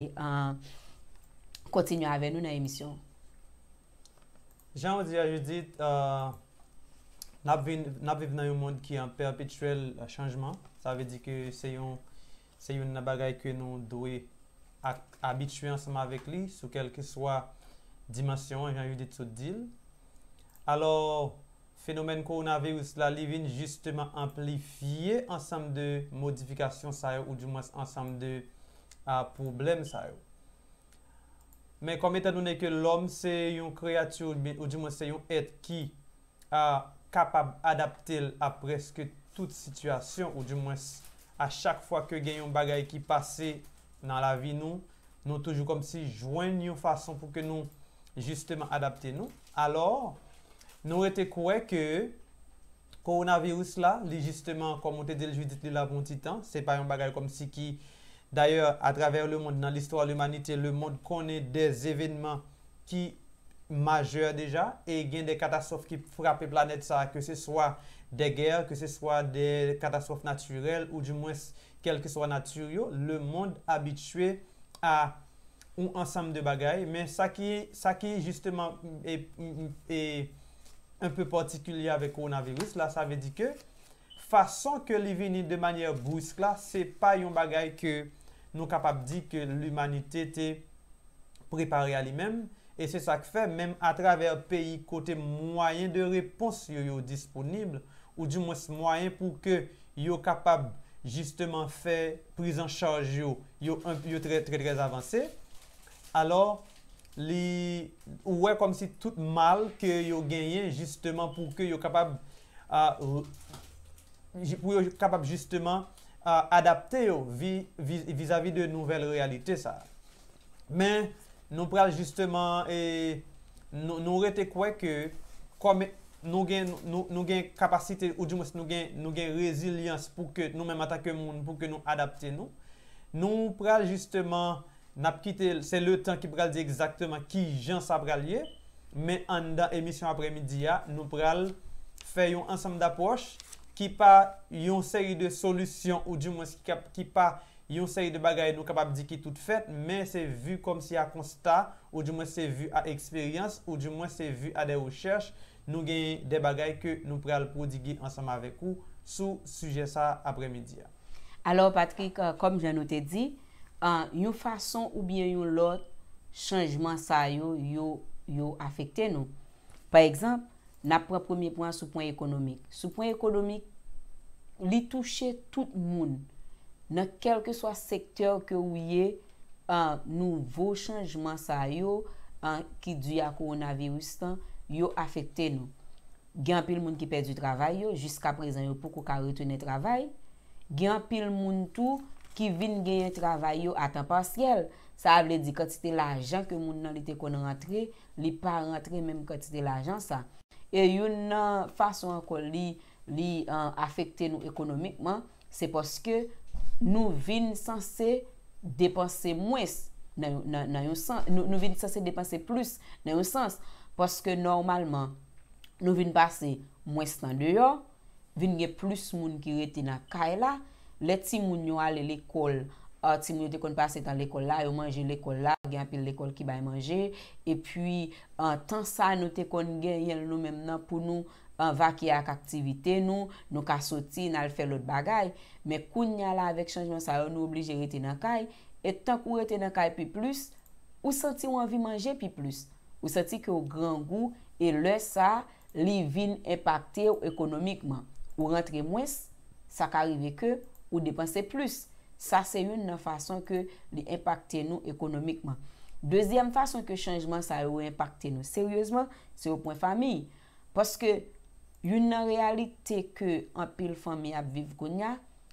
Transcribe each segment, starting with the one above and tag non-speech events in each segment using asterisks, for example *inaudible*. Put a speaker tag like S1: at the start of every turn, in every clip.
S1: an e, kontinu euh, avè nou nan emisyon.
S2: Jan wè di a joudit, euh, nap vè v nan yon moun ki an perpetuel chanjman, sa vè di ke se yon nabagay ke nou doè abituy ansama avèk li, sou kelke swa dimasyon, jan wè di tout dil. Alors, fenomen ko wè na vè yon slalivin, justeman amplifiye ansam de modifikasyon sa yon, ou di mwè ansam de... a poublem sa yo. Men kom etadounen ke l'om se yon kreatyon ou di mwen se yon et ki a kapab adapte apreske tout situasyon ou di mwen a chak fwa ke gen yon bagay ki pase nan la vi nou nou toujou kom si jwen yon fason pou ke nou justeman adapte nou. Alors, nou rete kouè ke koronavirus la li justeman kom ote del judite de la bon titan se pa yon bagay kom si ki D'ailleurs, à travers le monde, dans l'histoire de l'humanité, le monde connaît des événements qui majeurs déjà et il y a des catastrophes qui frappent la planète, ça, que ce soit des guerres, que ce soit des catastrophes naturelles ou du moins quelles que soit naturelles, le monde habitué à un ensemble de bagailles. Mais ça qui, ça qui justement est, un peu particulier avec le coronavirus, là, ça veut dire que Fason ke li veni de manye brousk la, se pa yon bagay ke nou kapab di ke l'umanite te prepari a li men. E se sa ke fe, men a traver peyi kote mwayen de repons yo yo disponible. Ou di mwes mwayen pou ke yo kapab justeman fe priz an chanj yo, yo tre tre tre avanse. Alors, ou wey kom si tout mal ke yo genyen justeman pou ke yo kapab a... Euh, pou yo kapap jisteman euh, adapte yo vis-a-vis de nouvel realite sa. Men, nou pral jisteman nou rete kwe ke kome nou gen kapasite ou nou gen rezilyans pou ke nou men matake moun pou ke nou adapte nou. Nou pral jisteman nap kite, se le tan ki pral di ekzakteman ki jans ap pral ye men an da emisyon apremidia nou pral fè yon ansam d'apoche ki pa yon seri de solusyon ou di mwen si ki pa yon seri de bagay nou kapap di ki tout fèt, men se vu kom si a konsta ou di mwen se vu a eksperyans ou di mwen se vu a de ouchech, nou genye de bagay ke nou pral prodigi ansama vek ou sou suje
S1: sa apremidya. Alo Patrick, euh, kom jan nou te di, euh, yon fason ou bien yon lot chanjman sa yo yo yo afekte nou. Par ekzamp, na prè premier point sou point ekonomik. Sou point ekonomik li touche tout moun nan kelke swa sektèr ke ou ye nouvo chanjman sa yo ki diya koronaviristan yo afekte nou. Gyan pil moun ki perdi travay yo, jiska prezen yo poukou ka retene travay, gyan pil moun tou ki vin genye travay yo a tan pasyel. Sa avle di kote se te la jan ke moun nan li te kono rentre, li pa rentre menm kote se te la jan sa. E yon nan fasyon kon li afekte nou ekonomikman, se poske nou vin sanse depanse mwes nan yon sens. Nou vin sanse depanse plus nan yon sens. Poske normalman, nou vin base mwes tan deyo, vin ge plus moun ki rete na kay la, leti moun nyo ale le kol. A euh, ti nou te kon pase tan lekol la, yo manje lekol la, gen apil lekol ki bay manje. E pi, an tan sa nou te kon gen yen nou menm nan pou nou an vakye ak aktivite nou, nou ka soti nan al fè lout bagay. Me koun nya la avek chanjman sa yo nou oblije rete nan kay. E tank ou rete nan kay pi plus, ou soti ou anvi manje pi plus. Ou soti ki ou gran gou, e lè sa li vin impacte ou ekonomikman. Ou rentre mwes, sa karive ke ou depanse plus. Sa se yon nan fason ke li impakte nou ekonomikman. Dezyen fason ke chanjman sa yo impakte nou. Seryozman, se yo pouen fami. Poske yon nan realite ke an pil fami ap viv koun ya,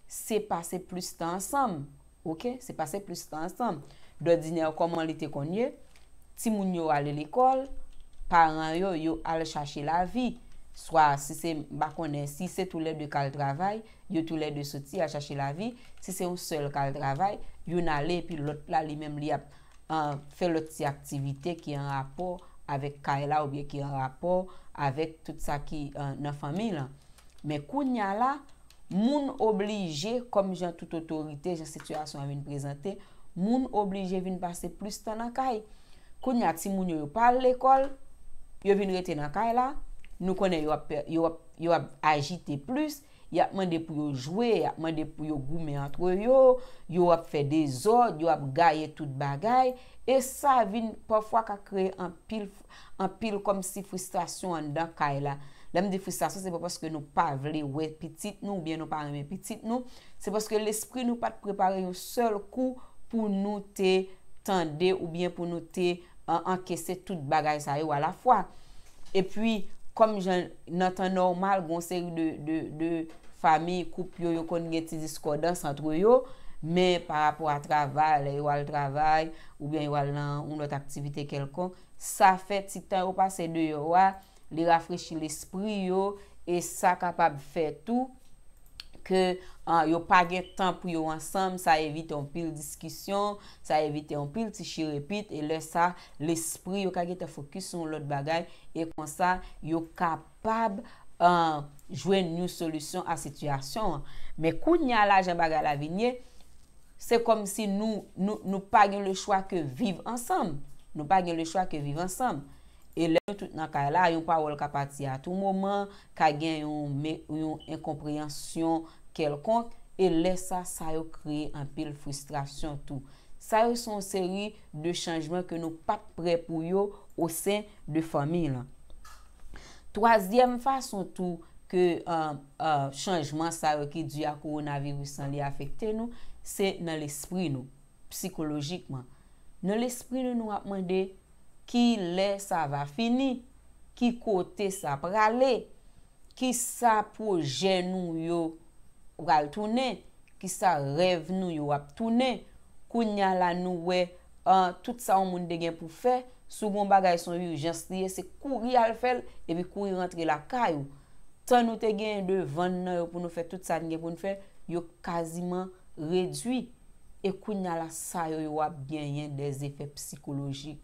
S1: se pase plus tan sam. Ok, se pase plus tan sam. Dodine yo koman li te konye, ti moun yo ale l'ekol, paran yo yo ale chache la vi. Soa, si se ba konen, si se tout le de kal travay, yo tout le de soti a chashi la vi, si se ou sol kal travay, yon ale, pi lot la li mem li ap an fe lot si aktivite ki an rapor avek kay la ou biye ki an rapor avek tout sa ki nan fami lan. Me kounya la, moun oblije, kom jan tout otorite, jan situasyon a vin prezante, moun oblije vin pase plus tan nan kay. Kounya ti moun yo yo pale l'ekol, yo vin rete nan kay la, Nou konen yo ap agite plus, yo ap mande pou yo jwe, yo ap mande pou yo goume antro yo, yo ap fe de zord, yo ap gaye tout bagay, e sa vin pa fwa ka kre an pil an pil kom si frustrasyon an da kaj la. Dam di frustrasyon se pa paske nou pa vle ou et pitit nou, ou bien nou pa reme pitit nou, se paske l'esprit nou pat prepare yo sol kou pou nou te tende ou bien pou nou te euh, ankesse tout bagay sa yo a la fwa. E pi... kom jen natan normal gonseri de fami koup yo yo kon nge ti diskoda san tro yo, men pa apwa travay, le yo al travay, ou bien yo al nan un not aktivite kelkon, sa fe ti tan ou pase de yo yo, le rafreshi l espri yo, e sa kapab fe tou. Ke yo page tan pou yo ansam, sa evite an pil diskisyon, sa evite an pil ti shirepit, e le sa l'espri yo kage te fokus sou lout bagay, e kon sa yo kapab jwen nou solusyon a sityasyon. Me kounya la jen baga la vinye, se kom si nou page le chwa ke vive ansam. Nou page le chwa ke vive ansam. E lè yon tout nan kaya la, yon pa wol kapati ya. Tou mouman, kage yon yon enkompreyansyon kelkonk, e lè sa, sa yon kreye an pil frustrasyon tou. Sa yon son seri de chanjman ke nou pat pre pou yon ou sen de fami lan. Troasyem fason tou ke euh, euh, chanjman sa yon ki di a koronavirus an li a afekte nou, se nan l'espri nou, psikolojikman. Nan l'espri nou nou apman dey Ki le sa va fini, ki kote sa prale, ki sa projen nou yo gal tounen, ki sa reven nou yo ap tounen. Kou nyala nou we, tout sa ou moun de gen pou fe, sou bon bagay son yu jansriye, se kou ri al fel, e bi kou ri rentre la kay ou. Tan nou te gen de 20 nan yo pou nou fe tout sa gen pou nou fe, yo kaziman redwi, e kou nyala sa yo yo ap gen yen de ze fe psikolojik.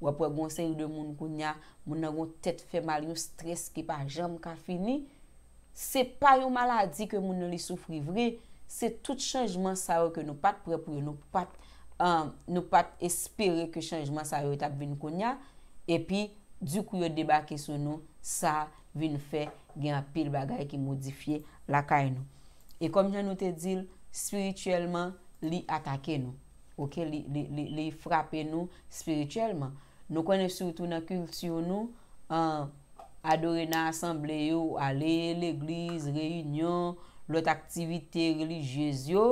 S1: Ou apwe gonsen yu de moun koun ya, moun nan goun tet fe mal yu stres ki pa jam ka fini. Se pa yu maladi ke moun li soufri vre, se tout chanjman sa yo ke nou pat, apwe yu euh, nou pat espere ke chanjman sa yo tap vin koun ya, epi du kou yo debake sou nou, sa vin fe gen apil bagay ki modifiye lakay nou. E kom jen nou te dil, spirityelman li atake nou, ouke li frape nou spirityelman. Nou konen soutou nan kultiyou nou, adore nan asemble yo, ale, legliz, reyunyon, lot aktivite religyez yo,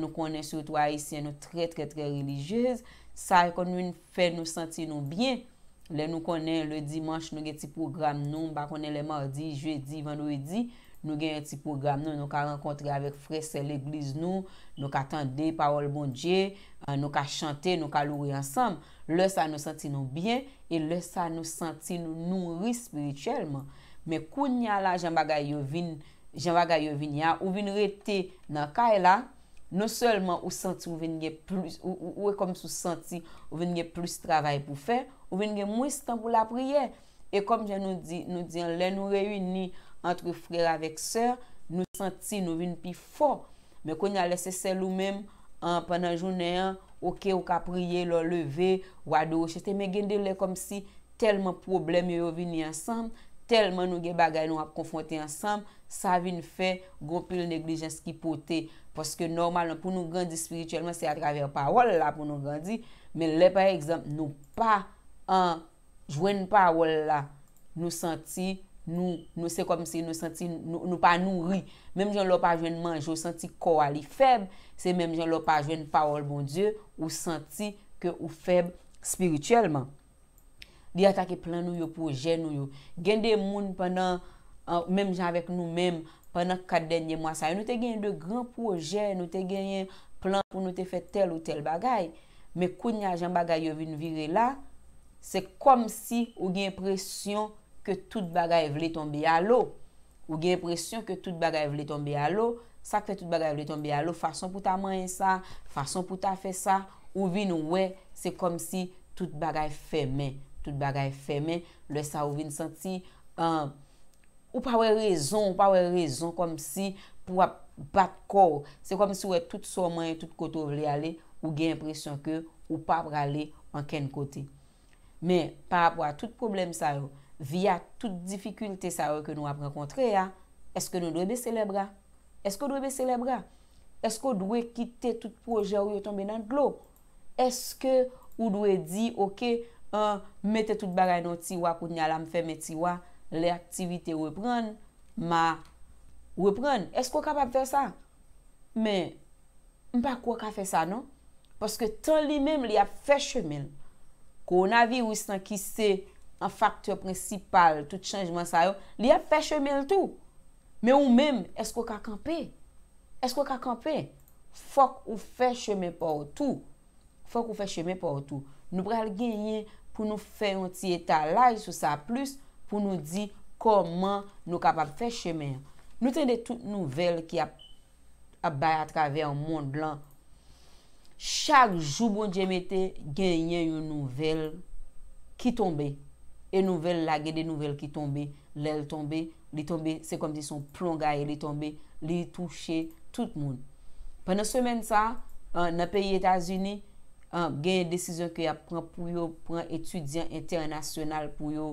S1: nou konen soutou haisyen nou tre tre tre religyez, sa konen fè nou senti nou byen. Le nou konen le dimanche nou gen ti program nou, ba konen le mardi, jwedi, vanwedi, nou gen ti program nou, nou ka renkontre avek frese legliz nou, nou ka tende parol bondye, Euh, nou ka chante, nou ka louwe ansam, lè sa nou santi nou byen, et lè sa nou santi nou nouri spirituelman. Mè kounya la, jen baga yo vin, jen baga yo vin ya, ou vin rete nan ka e la, nou selman ou santi ou vinge plus, ou e kom sou santi, ou vinge plus travay pou fè, ou vinge mwistan pou la priye. Et kom jen nou di, nou di an lè nou reyuni, antre frèr avèk sèr, nou santi nou vin pi fò. Mè kounya lè se selou mèm, Pendan jounen an, ouke ou ka priye, lor leve, wado ou chete, me gen de le kom si telman problem yo yo vini ansanm, telman nou ge bagay nou ap konfonte ansanm, sa vini fe gompil neglijens ki pote. Poske normal an, pou nou gandi spirituelman, se atraver parol la pou nou gandi, me le par exemple, nou pa an jwen parol la, nou senti... Nou se kom si nou senti nou pa nou ri. Mem jan lou pa jwen manjou, senti kwa li feb. Se mem jan lou pa jwen parol bon Diyo, ou senti ke ou feb spirituelman. Di atake plan nou yo, proje nou yo. Gen de moun penan, euh, mem jan avek nou men, penan kat denye mwa sa, nou te gen de gran proje, nou te gen yen plan pou nou te fe tel ou tel bagay. Me kounya jan bagay yo vin vire la, se kom si ou gen presyon ke tout bagay vle tombe alo. Ou gen presyon ke tout bagay vle tombe alo, sakte tout bagay vle tombe alo, fason pou ta manye sa, fason pou ta fe sa, ou vin ou we, se kom si tout bagay fe men. Tout bagay fe men, le sa ou vin senti, ou pa we rezon, ou pa we rezon, kom si pou ap bat kor. Se kom si ou we, tout so manye, tout koto vle ale, ou gen presyon ke, ou pa prale anken kote. Men, pa apwa tout problem sa yo, via tout difikulte sa ou ke nou ap renkontre ya, eske nou dwe be celebra? Eske ou dwe be celebra? Eske ou dwe kite tout proje ou yo tombe nan glop? Eske ou dwe di, ok, mette tout bagay nou tiwa kout nyalam fe me tiwa, le aktivite we pran, ma we pran? Eske ou kapap fe sa? Me, mpa kwa ka fe sa non? Poske ton li mem li ap fe chemel, kon avi ou istan ki se, an faktor prinsipal tout chanjman sa yo, li ap fè chemè l'tou. Me ou mèm, esko kakampè? Esko kakampè? Fok ou fè chemè portou. Fok ou fè chemè portou. Nou pral genyen pou nou fè yon ti etalaj sou sa plus pou nou di koman nou kapap fè chemè. Nou ten de tout nouvel ki ap ap bay atrave yon mond lan. Chak jou bon jemete genyen yon nouvel ki tombe. E nouvel la gen de nouvel ki tombe, lèl tombe, li tombe, se kom di son plonga e li tombe, li touche tout moun. Pwè nan semen sa, euh, nan peyi Etasuni, euh, gen yon desizyon ki ap pran pou yo pran etudyan internasyonal pou yo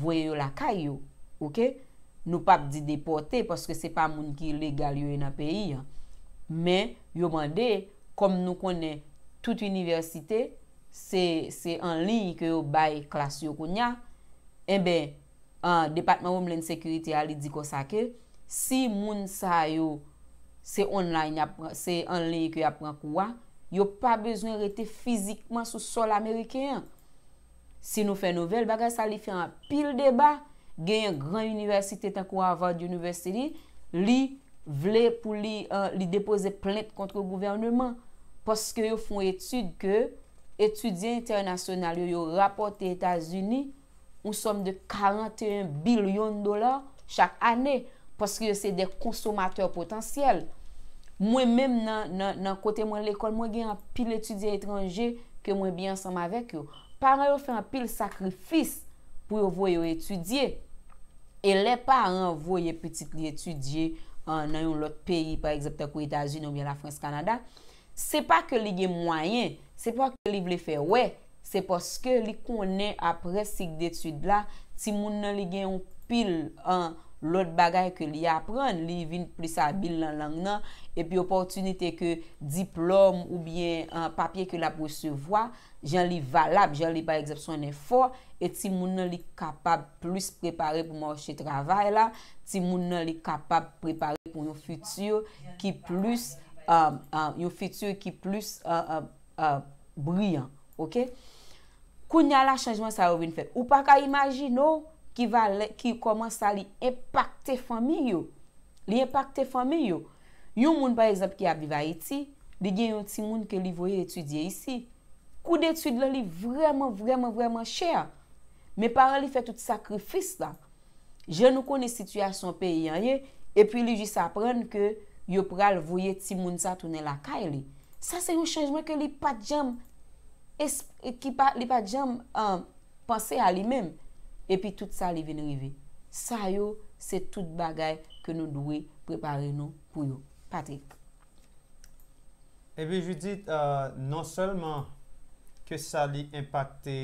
S1: voye yo la kay yo. Nou pap di depote, poske se pa moun ki legal yo e nan peyi. Men, yo mande, kom nou konen, tout universite, se an li ki yo bay klas yo konya. Ebe, eh an depatman ou mlen sekurite a li di ko sa ke, si moun sa yo se online apren kwa, yo pa bezwen rete fizikman sou sol Amerikeyan. Si nou fe nouvel, bagay sa li fe an pil deba, gen yon gran universite tan kwa avan di universite li, li vle pou li depose plet kontre gouvernement. Poske yo fon etude ke, etudye internasyonal yo yo rapote Etasuni, ou som de 41 bilion dolar chak ane, paske yo se de konsomateur potansyel. Mwen menm nan kote mwen l'ekol, mwen gen an pil etudye etranje ke mwen bi ansam avek yo. Paran yo fe an pil sakrifis pou yo voy yo etudye. E le pa an voy yo petite li etudye nan yon lot peyi, par eksepte kou etajin ou mwen la Frans Kanada. Se pa ke li gen mwayen, se pa ke li vle fe wey, Se poske li kone apre sik detude la, ti moun nan li gen yon pil an lot bagay ke li apren, li vin plus abil nan lang nan, epi oportunite ke diplom ou bien papye ke la pwesevoa, jan li valab, jan li pa egzepsyon e for, eti moun nan li kapab plus prepare pou manche travay la, ti moun nan li kapab prepare pou yon future ki plus bryan, ok? Kou nyala chanjman sa ouvin fet. Ou pa ka imagino ki koman sa li impakte fami yo. Li impakte fami yo. Yon moun par exemple ki abiva iti, li gen yon ti moun ke li voye etudye isi. Kou detud lan li vreman, vreman, vreman chè. Me paran li fè tout sakrifis la. Je nou kone situasyon pe yon ye, e pi li jis apren ke yo pral voye ti moun sa toune la kay li. Sa se yon chanjman ke li pat jam. E ki li pa jam um, Pense a li men E pi tout sa li ven rive Sa yo se tout bagay Ke nou dwe prepare nou pou yo Patrick
S2: E bi jwi dit uh, Non selman Ke sa li impacte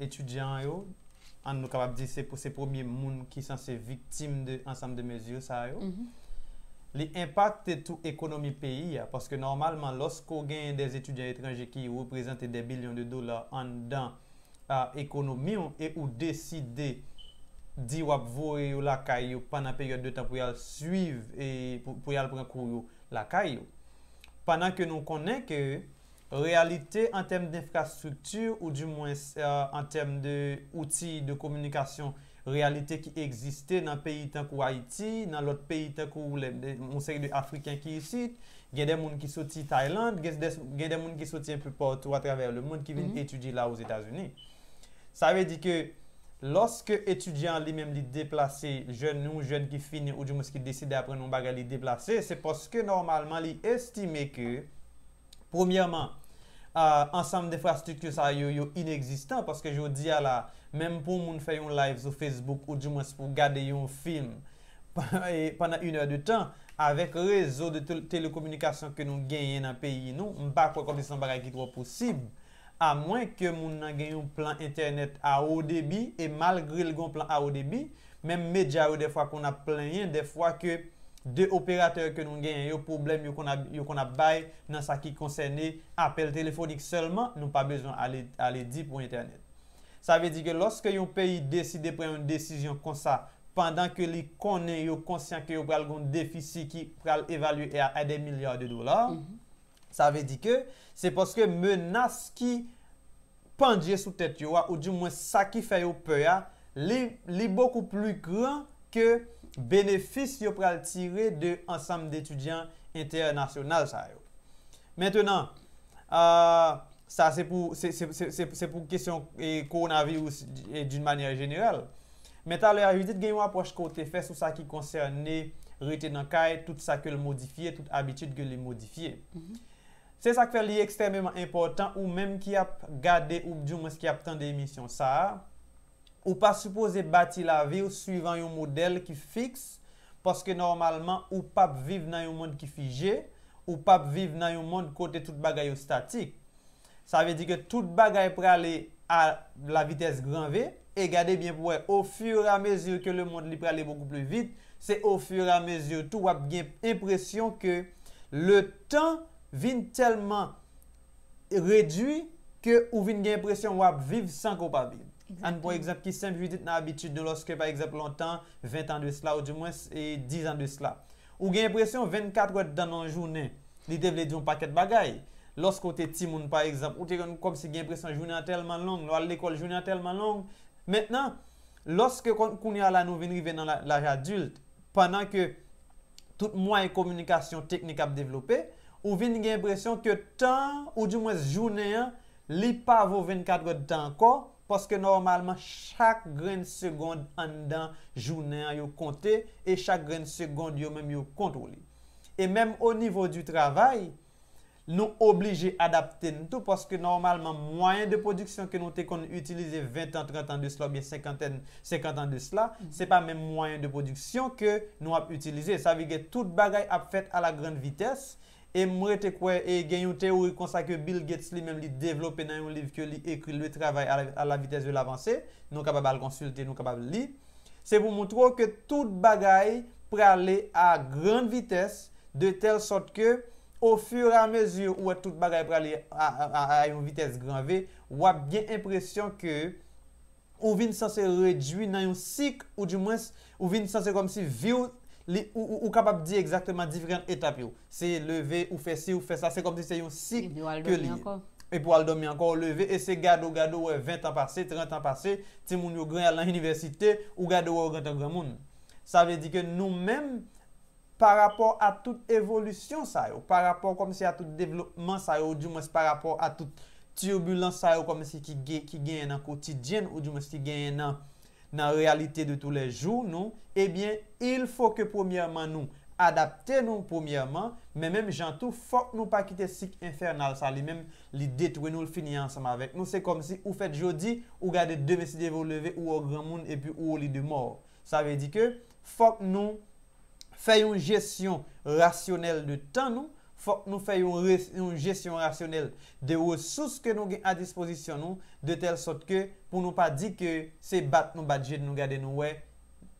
S2: Etudiant uh, yo An nou kapap di se pou se premier moun Ki san se viktim de ansam de mez yo Sa yo mhm. li impakte tou ekonomi peyi ya, paske normalman losko gen des etudyan etranje ki yo represente de bilion de dolar an dan ekonomi yo, e ou deside di wap vore yo lakay yo panan peryode de tan pou yal pran kou yo lakay yo. Panan ke nou konen ke realite an teme de infrastruktur ou di mwen an teme de outi de komunikasyon realite ki egziste nan peyi tankou Haiti, nan lot peyi tankou monseri de Afrikan ki yisite, gen den moun ki soti Thailand, gen den moun ki soti anpou portou atraver le moun ki vin etudye la ou Etasuni. Sa ve di ke, loske etudyan li menm li deplase jen nou, jen ki fini ou di monsi ki deside apren nou baga li deplase, se poske normalman li estime ke, pwoumyaman, ansanm defra stikyo sa yo yo ineksistan paske yo di ala menm pou moun fè yon live zo Facebook ou di mwans pou gade yon film panan yon e de tan avek rezo de telekomunikasyon ke nou genyen nan peyi yon mpa kwa komis yon bagay ki kwa posib a mwen ke moun nan genyon plan internet a ou debi e mal gri lgon plan a ou debi menm media ou defwa kon ap lenyen defwa ke de operatèr ke nou genyen yo problem yo kon a bay nan sa ki konsène apèl telefonik selman, nou pa bezon ale di pou internet. Sa ve di ke loske yo peyi deside prey un desisyon konsa, pandan ke li konen yo konsyant ki yo pral goun defisi ki pral evalue a de milyard de dolar, sa mm-hmm. ve di ke se poske menas ki pandye sou tèt yo a ou di mwen sa ki fè yo peya, li beaucoup plu gran ke... Benefis yo pral tire de ansam d'etudyant internasyonal sa yo. Mètenan, sa se pou kesyon koronavirous d'un manye genyrel. Mètenan, le avidit genyo apos kote fè sou sa ki konserne rite nan kay, tout sa ke li modifiye, tout abitit ke li modifiye. Mm-hmm. Se sa ke fè li ekstrememan importan ou mèm ki ap gade ou djoumans ki ap tan de emisyon sa a, Ou pa suppose bati la vir suivant yon model ki fix. Paske normalman ou pap vive nan yon mond ki fige. Ou pap vive nan yon mond kote tout bagay yo statik. Sa ve di ke tout bagay prale a la vites granve. E gade bien pou e. Ou fur a mezur ke le mond li prale beaucoup plus vite. Se ou fur a mezur tou wap gen impresyon ke le tan vin telman redwi. Ke ou vin gen impresyon wap vive san ko pa vive. An pou ekzap ki semp ju dit nan abitud nou loske par ekzap lontan 20 an de s'la ou di mwes 10 an de s'la. Ou gen impresyon 24 an dan nan jounen li devle di yon paket bagay. Loske ou te timoun par ekzap ou te gen kom si gen impresyon jounen an telman long. Lo al l'ekol jounen an telman long. Metnan, loske kon kouni ala nou venri ven nan laj adult, panan ke tout mway komunikasyon teknik ap devlope, ou ven gen impresyon ke tan ou di mwes jounen li pa avou 24 an dan ko, Paske normalman chak gren segonde an dan jounen a yo konte e chak gren segonde yo menm yo kontoli. E menm o nivou du travay nou oblije adapte ntou paske normalman mwayen de produksyon ke nou te kon utilize 20 an 30 an de slobyen 50 an de slo. Mhm. Se pa menm mwayen de produksyon ke nou ap utilize. Sa vige tout bagay ap fet a la gren vitesse. e mwete kwe e genyote ou i konsa ke Bill Gates li men li devlope nan yon liv ke li ekri le travay a la vites de l avanse, nou kapabal konsulte, nou kapabal li, se pou mwotro ke tout bagay prale a gran vites de tel sot ke, ou fur a mezur ou a tout bagay prale a yon vites granve, wap gen impresyon ke ou vin sase redwi nan yon sik ou di mwes ou vin sase komse viw, Li, ou kapap di ekzakteman difren etap yo. Se leve ou fe si ou fe sa, se kom di se yon sik ke li. E pou al domi anko. E pou al domi anko leve, e se gado gado we 20 an pase, 30 an pase, ti moun yo gwen al an yiniversite, ou gado we ou gwen tan gwen moun. Sa ve di ke nou men, par rapor a tout evolusyon sa yo, par rapor kom si a tout devlopman sa yo, ou di mons par rapor a tout turbulans sa yo, kom si ki genyen an kotidjen, ou di mons ki genyen an... nan realite de tou le jou, nou, ebyen, eh il fò ke pwomièman nou, adapte nou pwomièman, men menm jantou, fòk nou pa kite sik infernal, sa li menm li detwe nou l finye ansam avèk. Nou se kom si ou fète jodi, ou gade de meside vou leve ou ou gran moun, epi ou ou li de mor. Sa ve di ke, fòk nou fè yon jesyon rasyonel de tan nou, fòk nou fè yon jesyon rasyonel de ou souz ke nou gen a dispozisyon nou, de tel sot ke, pou nou pa di ke se bat nou badje nou gade nou we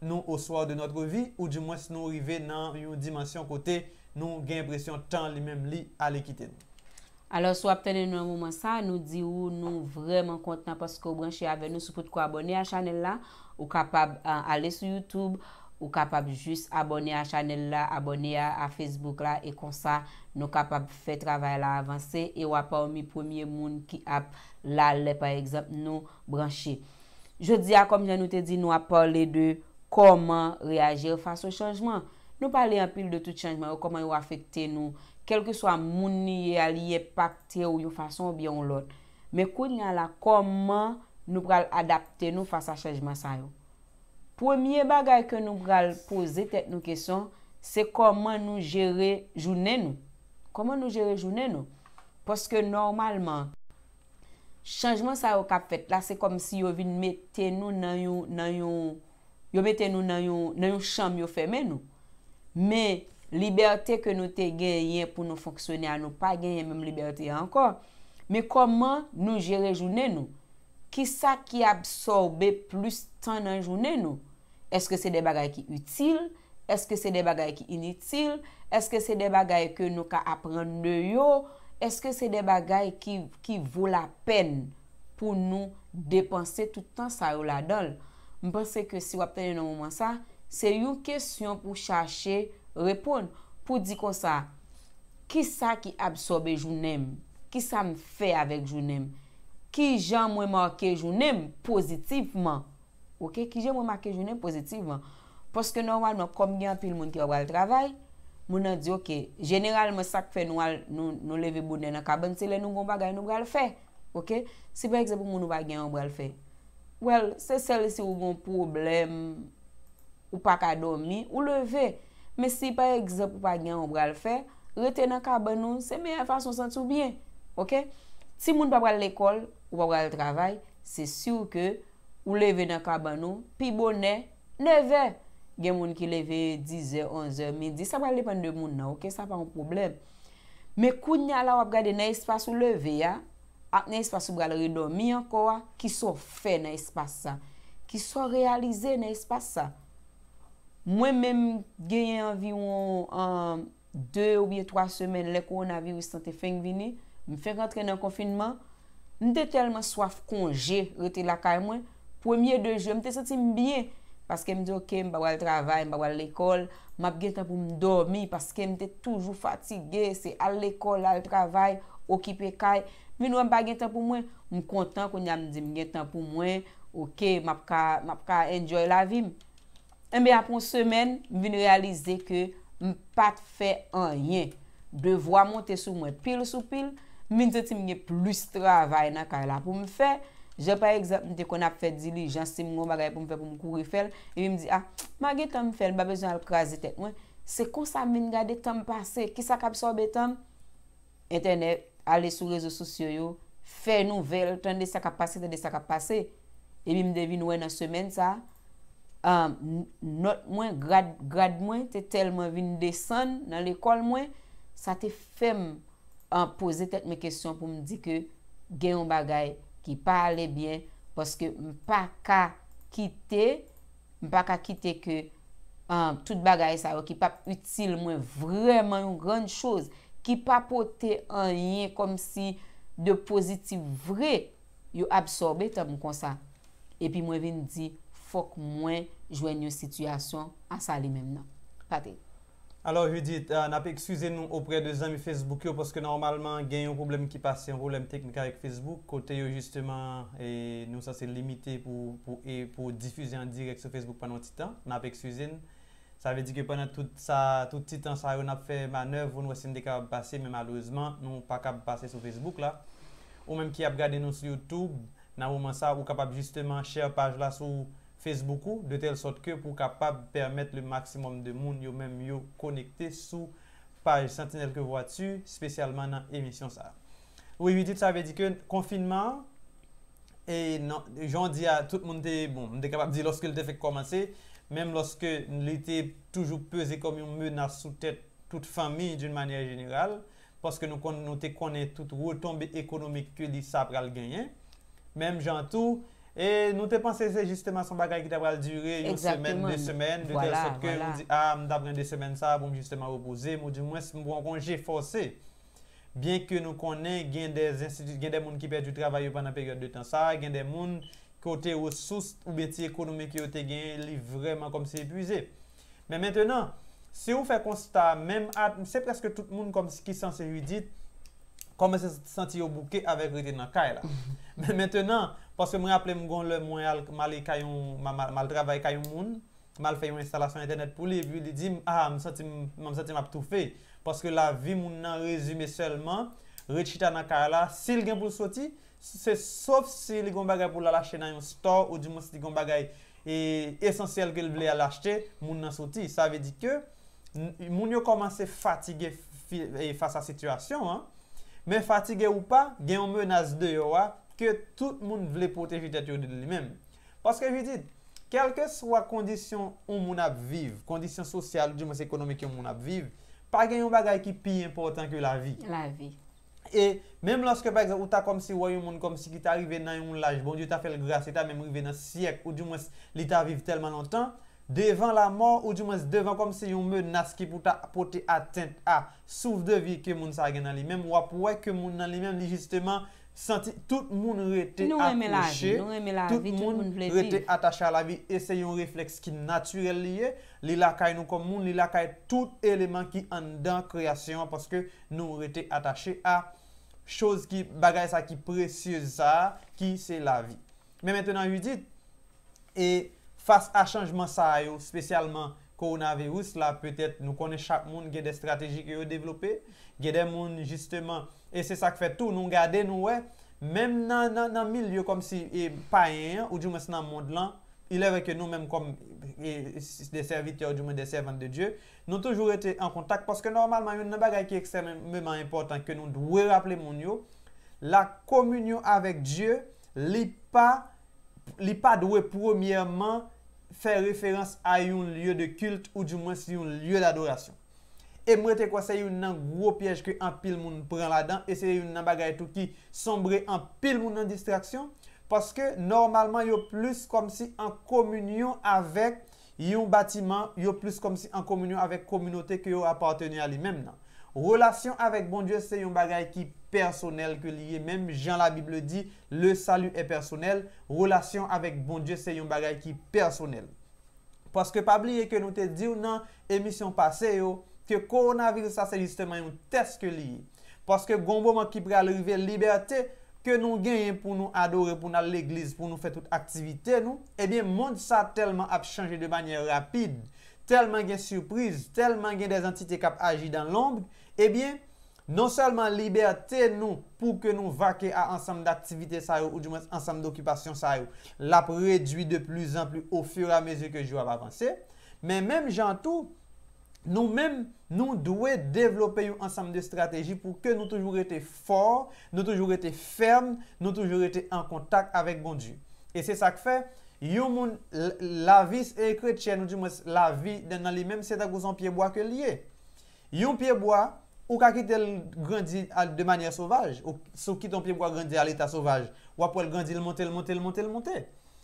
S2: nou oswa de notre vi ou di mwen se nou rive nan yon dimansyon kote nou gen presyon tan li mem li al ekite nou.
S1: Alors sou ap tene nou an mouman sa nou di ou nou vremen kontan paske ou branche ave nou sou pout ko abone a chanel la ou kapab euh, ale sou Youtube. Ou kapab jist abone a chanel la, abone a Facebook la, e kon sa nou kapab fe travay la avanse, e wapaw mi pwemye moun ki ap la le pa eksept nou branche. Je di a kom jan nou te di nou aporle de koman reage ou fasa chanjman. Nou pale an pil de tout chanjman, ou koman yo afekte nou, kelke swa moun niye aliye pakte ou yo fason ou biyon lot. Me kon jan la koman nou pral adapte nou fasa chanjman sa yo. Pwemye bagay ke nou pral pose tet nou kesyon, se koman nou jere jounen nou. Koman nou jere jounen nou? Poske normalman, chanjman sa yo kap fet la, se kom si yo bin mette nou nan yon chanm yo femen nou. Me liberté ke nou te genyen pou nou foksyone anou, pa genyen mèm liberté ankon. Me koman nou jere jounen nou? Ki sa ki absorbe plus tan nan jounen nou? Eske se de bagay ki util? Eske se de bagay ki inutil? Eske se de bagay ke nou ka apren de yo? Eske se de bagay ki vou la pen pou nou depanse toutan sa yo la dol? Mpense ke si wap tenye nan mouman sa, se yon kesyon pou chache repon. Pou di kon sa, ki sa ki absorbe jounen m? Ki sa m fe avèk jounen m? ki jan mwen marke jounen pozitifman, ok? Ki jan mwen marke jounen pozitifman. Poske normalman, kom gen apil moun ki obal travay, moun an di ok, generalman sak fe nou al nou leve bounen an kaban, se le nou goun bagay nou obal fe. Ok? Si pe eksep moun nou bagay obal fe, wel, se sel si ou goun problem ou pa ka domi, ou leve. Me si pe eksep ou bagay obal fe, rete nan kaban nou, se me yon fason santi ou bien, ok? Si moun babal l'ekol, Ou wap wale travay, se syou ke Ou leve nan kaban nou, pi bo ne Neve, gen moun ki leve 10 e, 11 e, midi Sa pa lipan de moun nan, ok, sa pa an problem Me koun nyal la wap gade Nan espasy ou leve ya Ak nan espasy ou wale rin do, mi an kowa Ki so fe nan espasy sa Ki so realize nan espasy sa Mwen men Gen yon viw an 2 ou biye 3 semen le koronavi Ou istante feng vini, mwen fe rentre nan konfinman Mwen te telman swaf konje rete la kay mwen. Premier deje, mwen te sotim byen. Paske mwen di ok, mwen ba wale travay, mwen ba wale lekol. Mwen ap gen tan pou mwen dormi. Paske mwen te toujou fatige. Se al lekol, al travay, okipe kay. Mwen wè mwen ba gen tan pou mwen. Mwen kontan kon yam di mwen gen tan pou mwen. Ok, mwen ap ka enjoy la vim. Mwen be apon semen, mwen vini realize ke mwen pat fe anyen. Devo a monte sou mwen pil sou pil. Min te ti mwenye plus travay nan ka la pou mwen fè. Je pa ekzap mwen te kon ap fè di li, jansi mwen mwen bagay pou mwen fè pou mwen kouri fèl. E mi mdi, a, ah, magi tan mwen fèl, ba bezon al krasi tet mwen. Se kon sa mwen gade tan mwen pase, ki sa kap sobe tan? Internet, ale sou rezo sousyo yo, fè nouvel, tan de sa kap pase, tan de sa kap pase. E mi mde vin wè nan semen sa. Um, not mwen, grad mwen, te telman vin desen nan l'ekol mwen, sa te fem mwen. an pose tek me kesyon pou m di ke gen yon bagay ki pa ale bien poske m pa ka kite, m pa ka kite ke tout bagay sa yo ki pa utile mwen vreman yon grande chouz ki pa pote an yon kom si de pozitiv vre, yon absorbe ta m kon sa epi mwen vin di fok mwen jwen yon situasyon an sa li mem nan, patek
S2: An ap ekswize nou opre de zami Facebook yo poske normalman gen yon problem ki pase yon rolem teknika ek Facebook kote yo justeman, nou sa se limite pou difuze an direk sou Facebook panon titan, an ap ekswize sa ve di ke panon tout titan sa yon ap fe manev ou nou asen de kab pase, men malouzman nou pa kab pase sou Facebook la ou menm ki ap gade nou sou YouTube nan woman sa ou kapab justeman share page la sou Facebook ou, de tel sot ke pou kapab permèt le maksimum de moun yo mèm yo konekte sou page sentinel ke vwa tsu, spesyalman nan emisyon sa. Ou yi dit sa vè di ke konfinman e nan, jan di a, tout moun te, bon, moun te kapab di loske l te fèk komanse mèm loske l te toujou peze kom yon mè nan sou tè tout fami d'yon manye geniral poske nou kon nou te konè tout wotombe ekonomik ke li sa pral genyen, mèm jan tou E nou te panse se jisteman son bagay ki te apal Dure yon semen, de semen De tel sot ke, mou di, a, mou da pran de semen sa Boun jisteman repouze, mou di, mou es mou Mwen kon j'e force Bien ke nou konen gen de Gen de moun ki perdi ou travayou panan peryode de tan sa Gen de moun ki ote ou soust Ou beti ekonome ki ote gen Vreman kom se epuize Men men tenan, se ou fe konsta Mem at, mou se preske tout moun kom se ki san se Ou dit, kom se senti Ou bouke avek rete nan kay la *laughs* Men men tenan Paske mwen aple mwen gon lè mwen al mali kayon, mal travay kayon moun, mal fè yon instalasyon internet pou li, pou li di, ah, mwen senti mwen ap toufè. Paske la vi moun nan rezume selman, rechita nan kala, sil gen pou soti, se sof si li gomba gay pou lalache nan yon store, ou di moun si li gomba gay e, esensyel ke li vle alache, moun nan soti. Sa ve di ke, moun yo komanse fatige e, fasa situasyon, men fatige ou pa, gen yon menaz de yo wa, que tout le monde voulait protéger de lui-même. Parce que je dis, quelles que soient les conditions où on a vivre, les conditions sociales, du moins économiques où on a vivre, pas de un qui est plus important que la vie. La vie. Et même lorsque, par exemple, tu as comme si tu un monde comme si qui arrivé dans un âge, bon Dieu t'a fait le grâce, tu as même arrivé dans un siècle, où du moins, tu as vécu tellement longtemps, devant la mort, ou du moins, devant comme si une menace qui pour t'apporter atteinte à souffle de vie que le monde a dans lui-même, ou à pouvoir que le monde dans lui-même, justement, Senti, tout moun rete akreche, tout moun rete atache a la vi. Ese yon refleks ki naturel liye, li lakay nou komoun, li lakay tout eleman ki an dan kreasyon. Paske nou rete atache a chouz ki bagay sa ki precyoza ki se la vi. Me metenan yu dit, e fasa a chanjman sa ayo, spesyalman, coronavirus la, peut-et nou konen chak moun ge de strategi ki yo devlopè, ge de moun, jisteman, e se sak fe tout, nou gade nou we, mem nan mil yo kom si pa yen, ou jume se nan mond lan, il eve ke nou menm kom de servite ou jume de servante de Diyo, nou toujou ete an kontak, paske normalman yon nan bagay ki eksem mèman important ke nou dwe rapple moun yo, la komunyo avèk Diyo, li pa, li pa dwe pwomièman fè rèferans a yon lye de kult ou di mwen si yon lye d'adorasyon. E mwè te kwa se yon nan gwo pièj ki an pil moun pran la dan e se yon nan bagay tou ki sombre an pil moun nan distraksyon paske normalman yo plus kom si an komunyon avèk yon batiman, yo plus kom si an komunyon avèk komunyote ki yo apartenye a li mèm nan. Rolasyon avèk bon Dje se yon bagay ki personel ke liye. Mem, jan la Bible di, le salu e personel. Rolasyon avèk bon Dje se yon bagay ki personel. Paske pabliye ke nou te diw nan emisyon pase yo, ke koronavir sa se liste man yon teske liye. Paske gombo man ki pre alrive libertè, ke nou gen yon pou nou adore pou nou al l'Eglise pou nou fè tout aktivite nou, ebyen eh moun sa telman ap chanje de banyè rapide. Telman gen sürprise, telman gen de zantite kap aji dan lombre, eh bien, non seulement liberté nous pour que nous vaquer à ensemble d'activités ça ou du moins ensemble d'occupations ça l'a réduit de plus en plus au fur et à mesure que je avancer mais même j'en tout nous mêmes nous devons développer un ensemble de stratégies pour que nous toujours été forts nous toujours été fermes nous toujours été en contact avec bon Dieu et c'est ça que fait you la vie est chrétienne ou du moins la vie dans lui même c'est un pied bois que lié un pied bois Ou ka kit el grandi al de manye sauvaj? Ou sou kit an piyebo a grandi al eta sauvaj? Ou apwa el grandi, el monte, el monte, el monte, el monte?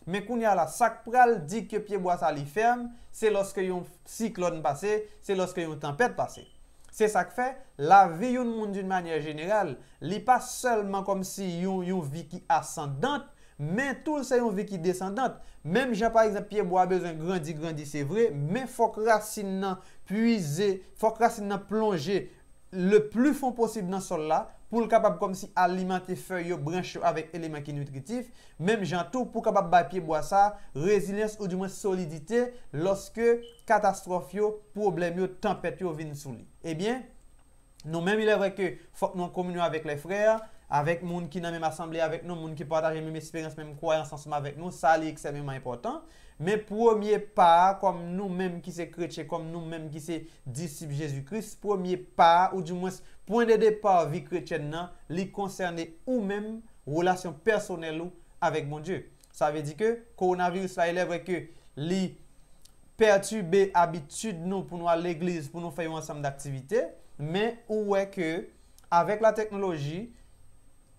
S2: Men koun ya la sak pral di ke piyebo a sa li ferme, se loske yon siklon pase, se loske yon tempete pase. Se sak fe, la vi yon moun d'yon manye general, li pa selman kom si yon yon vi ki asandant, men tou se yon vi ki desandant. Men jap a yon piyebo a bezan grandi, grandi, se vre, men fok rasin nan puize, fok rasin nan plonge, le plu fon posib nan sol la pou l kapab kom si alimante feyo branche yo avèk elemen ki nutritif, mem jantou pou kapab bay piye bwa sa rezilens ou di mwen solidite loske katastrof yo, problem yo, tempet yo vin sou li. Ebyen, nou menm ilè vwe ke fok nou an kominyo avèk le frè, avèk moun ki nan mèm asamblé avèk nou, moun ki patare mèm esperans, mèm kwayans ansoma avèk nou, sa li eksemèman epotan. Men pou ou miye pa, kom nou menm ki se kreche, kom nou menm ki se disip Jezu Krist, pou ou miye pa, ou di mwes pou en de depa vi kreche nan, li konserne ou menm relasyon personel ou avèk bon Diyo. Sa avè di ke, koronavirous la ilèvè ke li pertube abitude nou pou nou alèglise, pou nou fèyoun ansam d'aktivite, men ou wè ke, avèk la teknologi,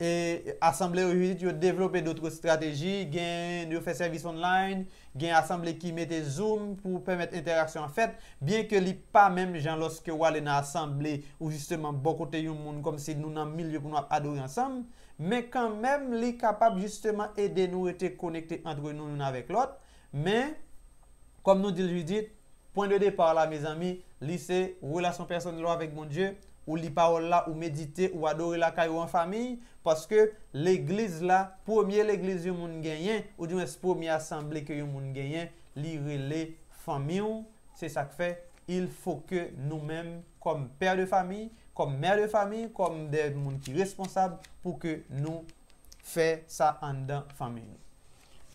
S2: e asemble yo devlope doutre strategi, gen yo fe servis online, gen asemble ki mette zoom pou pwemet interaksyon an fèt, bien ke li pa menm jan loske wale na asemble ou justeman bokote yon moun kom si nou nan mil yon kon wap adou yon sam, men kan menm li kapab justeman ede nou ete konekte antre nou nou nan vek lot, men, kom nou dil ju dit, pon de depar la, mez ami, li se, ou relasyon personel wap vek moun dje, Ou li parol la, ou medite, ou adore la kaya yo an fami. Paske l'eglize la, pwomye l'eglize yo moun genyen, ou diwes pwomye asemble ke yo moun genyen, li re le fami yo. Se sak fe, il fwok ke nou menm kom per de fami, kom mer de fami, kom de moun ki responsab, pou ke nou fe sa an dan fami yo.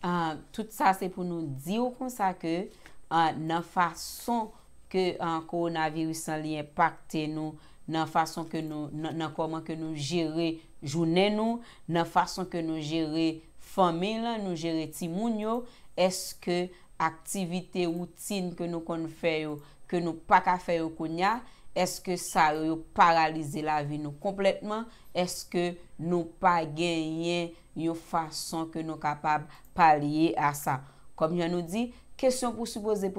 S1: Euh, tout sa se pou nou diyo kon euh, sa ke, nan euh, fason ke an koronavirus an li impacte nou, nan fason ke nou, nan koman ke nou jere jounen nou, nan fason ke nou jere familan, nou jere timoun yo, eske aktivite ou tine ke nou kon fè yo, ke nou pa ka fè yo koun ya, eske sa yo paralize la vi nou kompletman, eske nou pa genyen yo fason ke nou kapab palye a sa. Kom jan nou di, kesyon pou suppose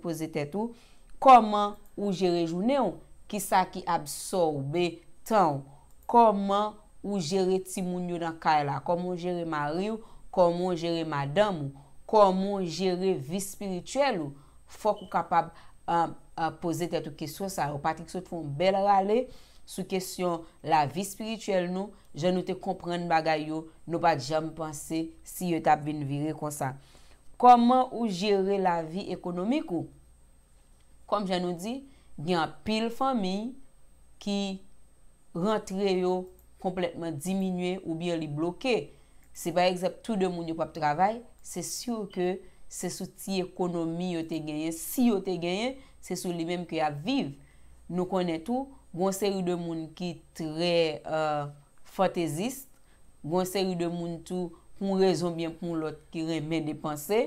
S1: pose tet ou, koman ou jere jounen yo, Ki sa ki absorbe tan? Koman ou jere ti moun yo dan kaya la? Koman ou jere ma ri ou? Koman ou jere ma dam ou? Koman ou jere vi spirituel ou? Fok ou kapab a um, uh, pose tete ou kesyon sa? Ou pati ki se foun bel rale sou kesyon la vi spirituel nou? Je nou te kompren bagay yo. Nou bat jam panse si yo tap bin vi re konsan. Koman ou jere la vi ekonomik ou? Kom jan nou di? gen apil fami ki rentre yo kompletman diminwe ou biye li bloke. Se pa ekseptou de moun yo pap travay, se sou ke se sou ti ekonomi yo te genyen. Si yo te genyen, se sou li menm ki a viv. Nou konen tou, goun seri de moun ki tre euh, fantezist, goun seri de moun tou koun rezon bien pou lot ki remen de panse.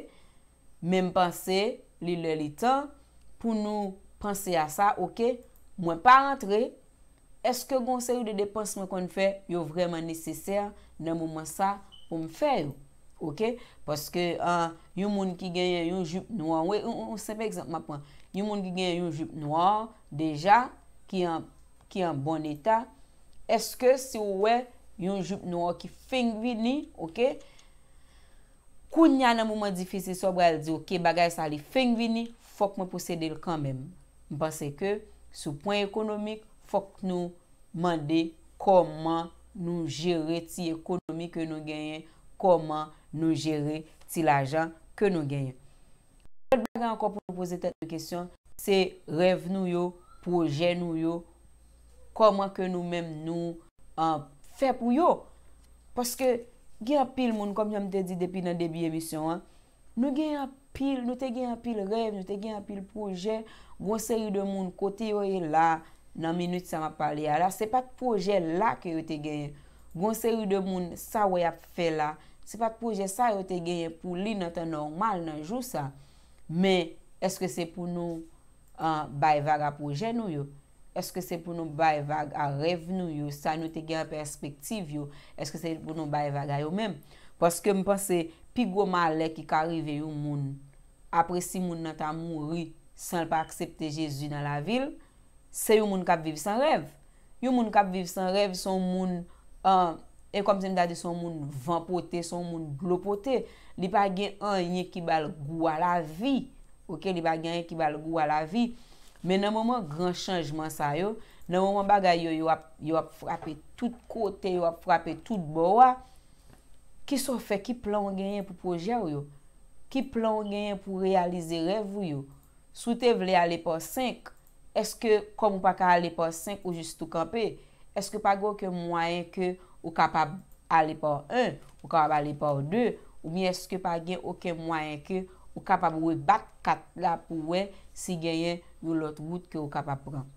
S1: Mem panse, li lè li tan, pou nou Pansi a sa, okey, mwen pa rentre, eske gonsen yo de depansman kon fè, yo vreman neseser nan mouman sa pou m fè yo, okey? Paske, yon moun ki genyen yon jup nouan, we, sepe ekzant, ma pran, yon moun ki genyen yon jup nouan, deja, ki an bon eta, eske si ou we, yon jup nouan ki feng vini, okey? Koun ya nan mouman difisi sobra, el di, okey, bagay sa li feng vini, fok mwen posede l kanmèm. Mpase ke sou pwen ekonomik fok nou mande koman nou jere ti ekonomik ke nou genyen, koman nou jere ti lajan ke nou genyen. Mpase gen akon pou nou pose tet pe kesyon, se rev nou yo, proje nou yo, koman ke nou menm nou fe pou yo. Paske gen apil moun, kom jan mte di depi nan debi emisyon an, nou gen apil, nou te gen apil rev, nou te gen apil proje, Gon se yu de moun kote yo e la nan minut sa ma pali a la se pat proje la ke yo te genye Gon se yu de moun sa we ap fe la se pat proje sa yo te genye pou li nan tan normal nan jou sa me eske se pou nou euh, bayvaga proje nou yo eske se pou nou bayvaga rev nou yo sa nou te genye perspektiv yo eske se pou nou bayvaga yo men paske m panse pi gwo male ki karive yo moun apre si moun nan tan mouri san l pa aksepte Jezu nan la vil, se yon moun kap viv san rev. Yon moun kap viv san rev, son moun, e kom zem dadi, son moun van pote, son moun glopote, li pa gen anye ki bal gwa la vi. Ok, li pa gen anye ki bal gwa la vi. Men nan moun moun, gran chanjman sa yo, nan moun moun bagay yo, yo ap frape tout kote, yo ap frape tout bowa, ki so fe, ki plan gen yon pou proje yo, ki plan gen yon pou realize rev yo, Sou te vle ale por 5, eske kom ou pa ka ale por 5 ou jist tou kampe, eske pa gen ouke mwayen ke ou kapab ale por 1, ou kapab ale por 2, ou mi eske pa gen ouke mwayen ke ou kapab wè bak 4 la pou wè si gen yen yon lot wout ke ou kapab pran.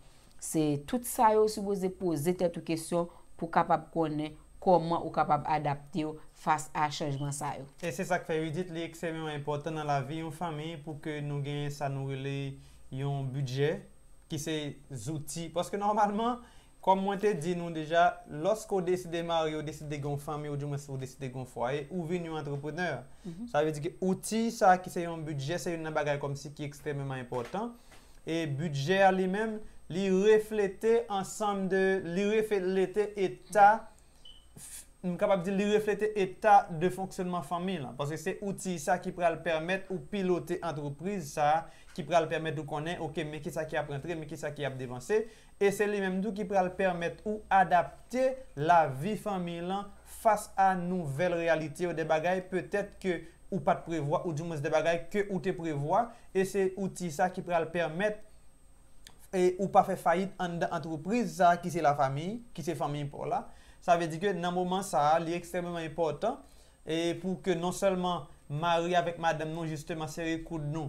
S1: Se tout sa yo si wè se pose tet ou kesyon pou kapab konen koman ou kapab adapte yo. Fas a chejman sa yo.
S2: E se sak fe, yu dit li eksemenman important nan la vi yon fami pou ke nou gen sa nou rele yon budget ki se zouti. Poske normalman, kom mwen te di nou deja, losko deside mar yon, deside yon fami, yon jume sou, deside yon fwae, ou ven yon entreprener. Sa ve di ki, outi sa ki se yon budget, se yon nan bagay kom si ki eksemenman important. E budget li men, li reflete ansam de, li reflete etat m kapap di li reflete eta de fonksyonman fami lan. Pase se outi sa ki pral permet ou pilote antropriz sa, ki pral permet ou konen, ok, me ki sa ki ap rentre, me ki sa ki ap devanse. E se li memdou ki pral permet ou adapte la vi fami lan fas a nouvel realiti ou de bagay, petet ke ou pa prevoi ou di mwese de bagay ke ou te prevoi. E se outi sa ki pral permet ou pa fe fayit an de antropriz sa ki se la fami, ki se fami pou la. Sa ve di ke nan mouman sa li ekstrememan impotant. E pou ke non selman mari avek madame nou justement se rekoud nou.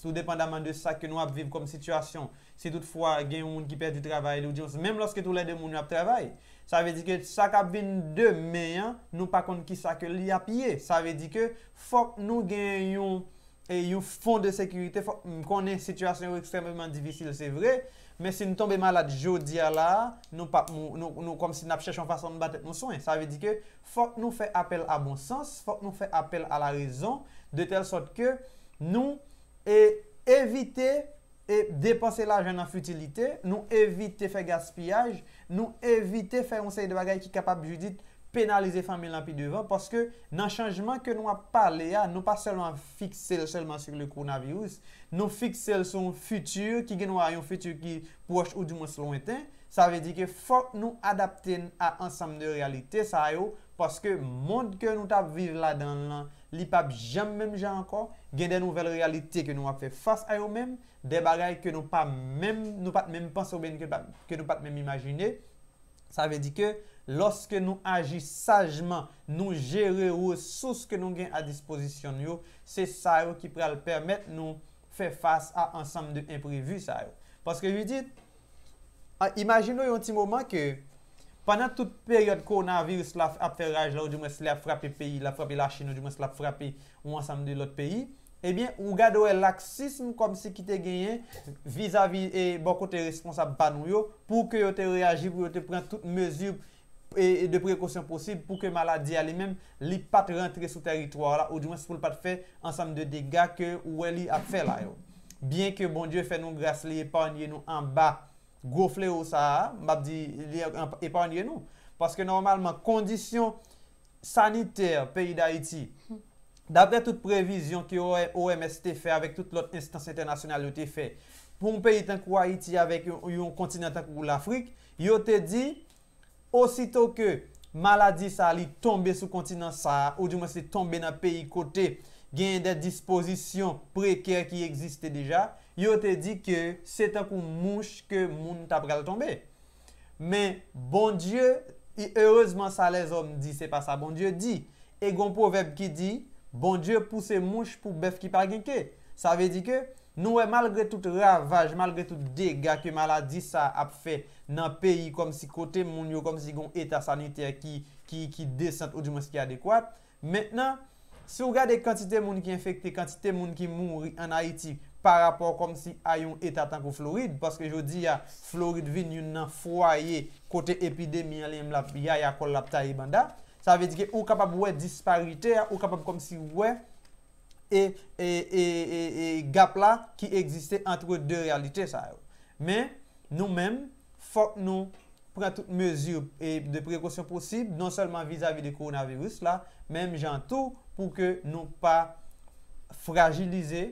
S2: Sou depandaman de sa ke nou ap viv konm situasyon. Se toutfwa gen yon moun ki perdi travay, nou diyon se menm loske tou la de moun nou ap travay. Sa ve di ke sa kap vin de men, nou pakon ki sa ke li ap ye. Sa ve di ke fok nou gen yon fon de sekurite, fok konen situasyon ekstrememan divisyl se vrej. Men si nou tombe malat jodi ala, nou kom si nap chèch an fason nou batet nou son. Sa avè di ke, fòk nou fè apel a bon sens, fòk nou fè apel a la rizon, de tel sot ke nou evite depanse la jen an futilite, nou evite fè gaspillaj, nou evite fè yon sey de bagay ki kapap judit penalize fanme lan pi devan, paske nan chanjman ke nou a pale a, nou pa selman fiksel, selman syk le koronavirus, nou fiksel son futur, ki gen nou a yon futur ki pwosh ou di mons lon eten, sa ve di ke fok nou adapten a ansam de realite sa yo, paske moun ke nou tap vive la dan lan, li pap jam menm jan anko, gen de nouvel realite ke nou a fe fos a yo menm, de bagay ke nou pat menm panso ben ke nou pat menm imagine, sa ve di ke loske nou agi sajman nou jere ou sou se ke nou gen a dispozisyon yo, se sa yo ki pre al permet nou fe fas a ansam de imprevu sa yo. Paske vi dit, imagine yo yon ti mouman ke, panan tout peryode kon avir slav aferaj la ou jume slav frapi peyi, la frapi la chine ou jume slav frapi ou ansam de lot peyi, ebyen, eh ou gado e laksism kom se ki te genyen, vis-a-vis e eh, bako bon te responsab banou yo, pou ke yo te reagi pou yo te pren tout mesur pou, e de prekosyon posib pou ke maladi alimem li pat rentre sou teritwar la, ou di mwen se pou l pat fe ansam de dega ke wè li ap fe la yo. Bien ke bon die fe nou grase li epanye nou an ba, gofle ou sa a, mbap di li epanye nou. Paske normalman, kondisyon saniter peyi da iti, dapre tout previzyon ki OMST fe, avèk tout lot instansi internasyonal yo te fe, pou mpeyi tankou a iti avèk yon kontinenta kou l'Afrik, yo te di... Osito ke maladi sa li tombe sou kontinans sa, ou di mwese tombe nan peyi kote, genye de disposisyon preker ki egziste deja, yo te di ke setan pou mouch ke moun tab gale tombe. Men, bon dieu, e heurezman sa le zom di se pa sa, bon dieu di, e gon povep ki di, bon dieu pousse mouch pou bef ki par genke, sa ve di ke? Nou e malgre tout ravaj, malgre tout dega ke maladi sa ap fe nan peyi Kom si kote moun yo, kom si yon eta saniter ki descent ou di mons ki adekwad Mètnen, se ou gade kantite moun ki enfekte, kantite moun ki mouri an Haiti Par rapor kom si ayon eta tanko Floride Paske yo di ya, Floride vin yon nan fwa ye kote epidemi Ya li yon la piya ya kol la pta yi banda Sa ve di ke ou kapab we disparite, ou kapab kom si we e gap la ki egziste antre de realite sa yo. Men nou men fok nou pran tout mezu e de prekosyon posib non selman vis-a-vis de koronavirus la men jantou pou ke nou pa fragilize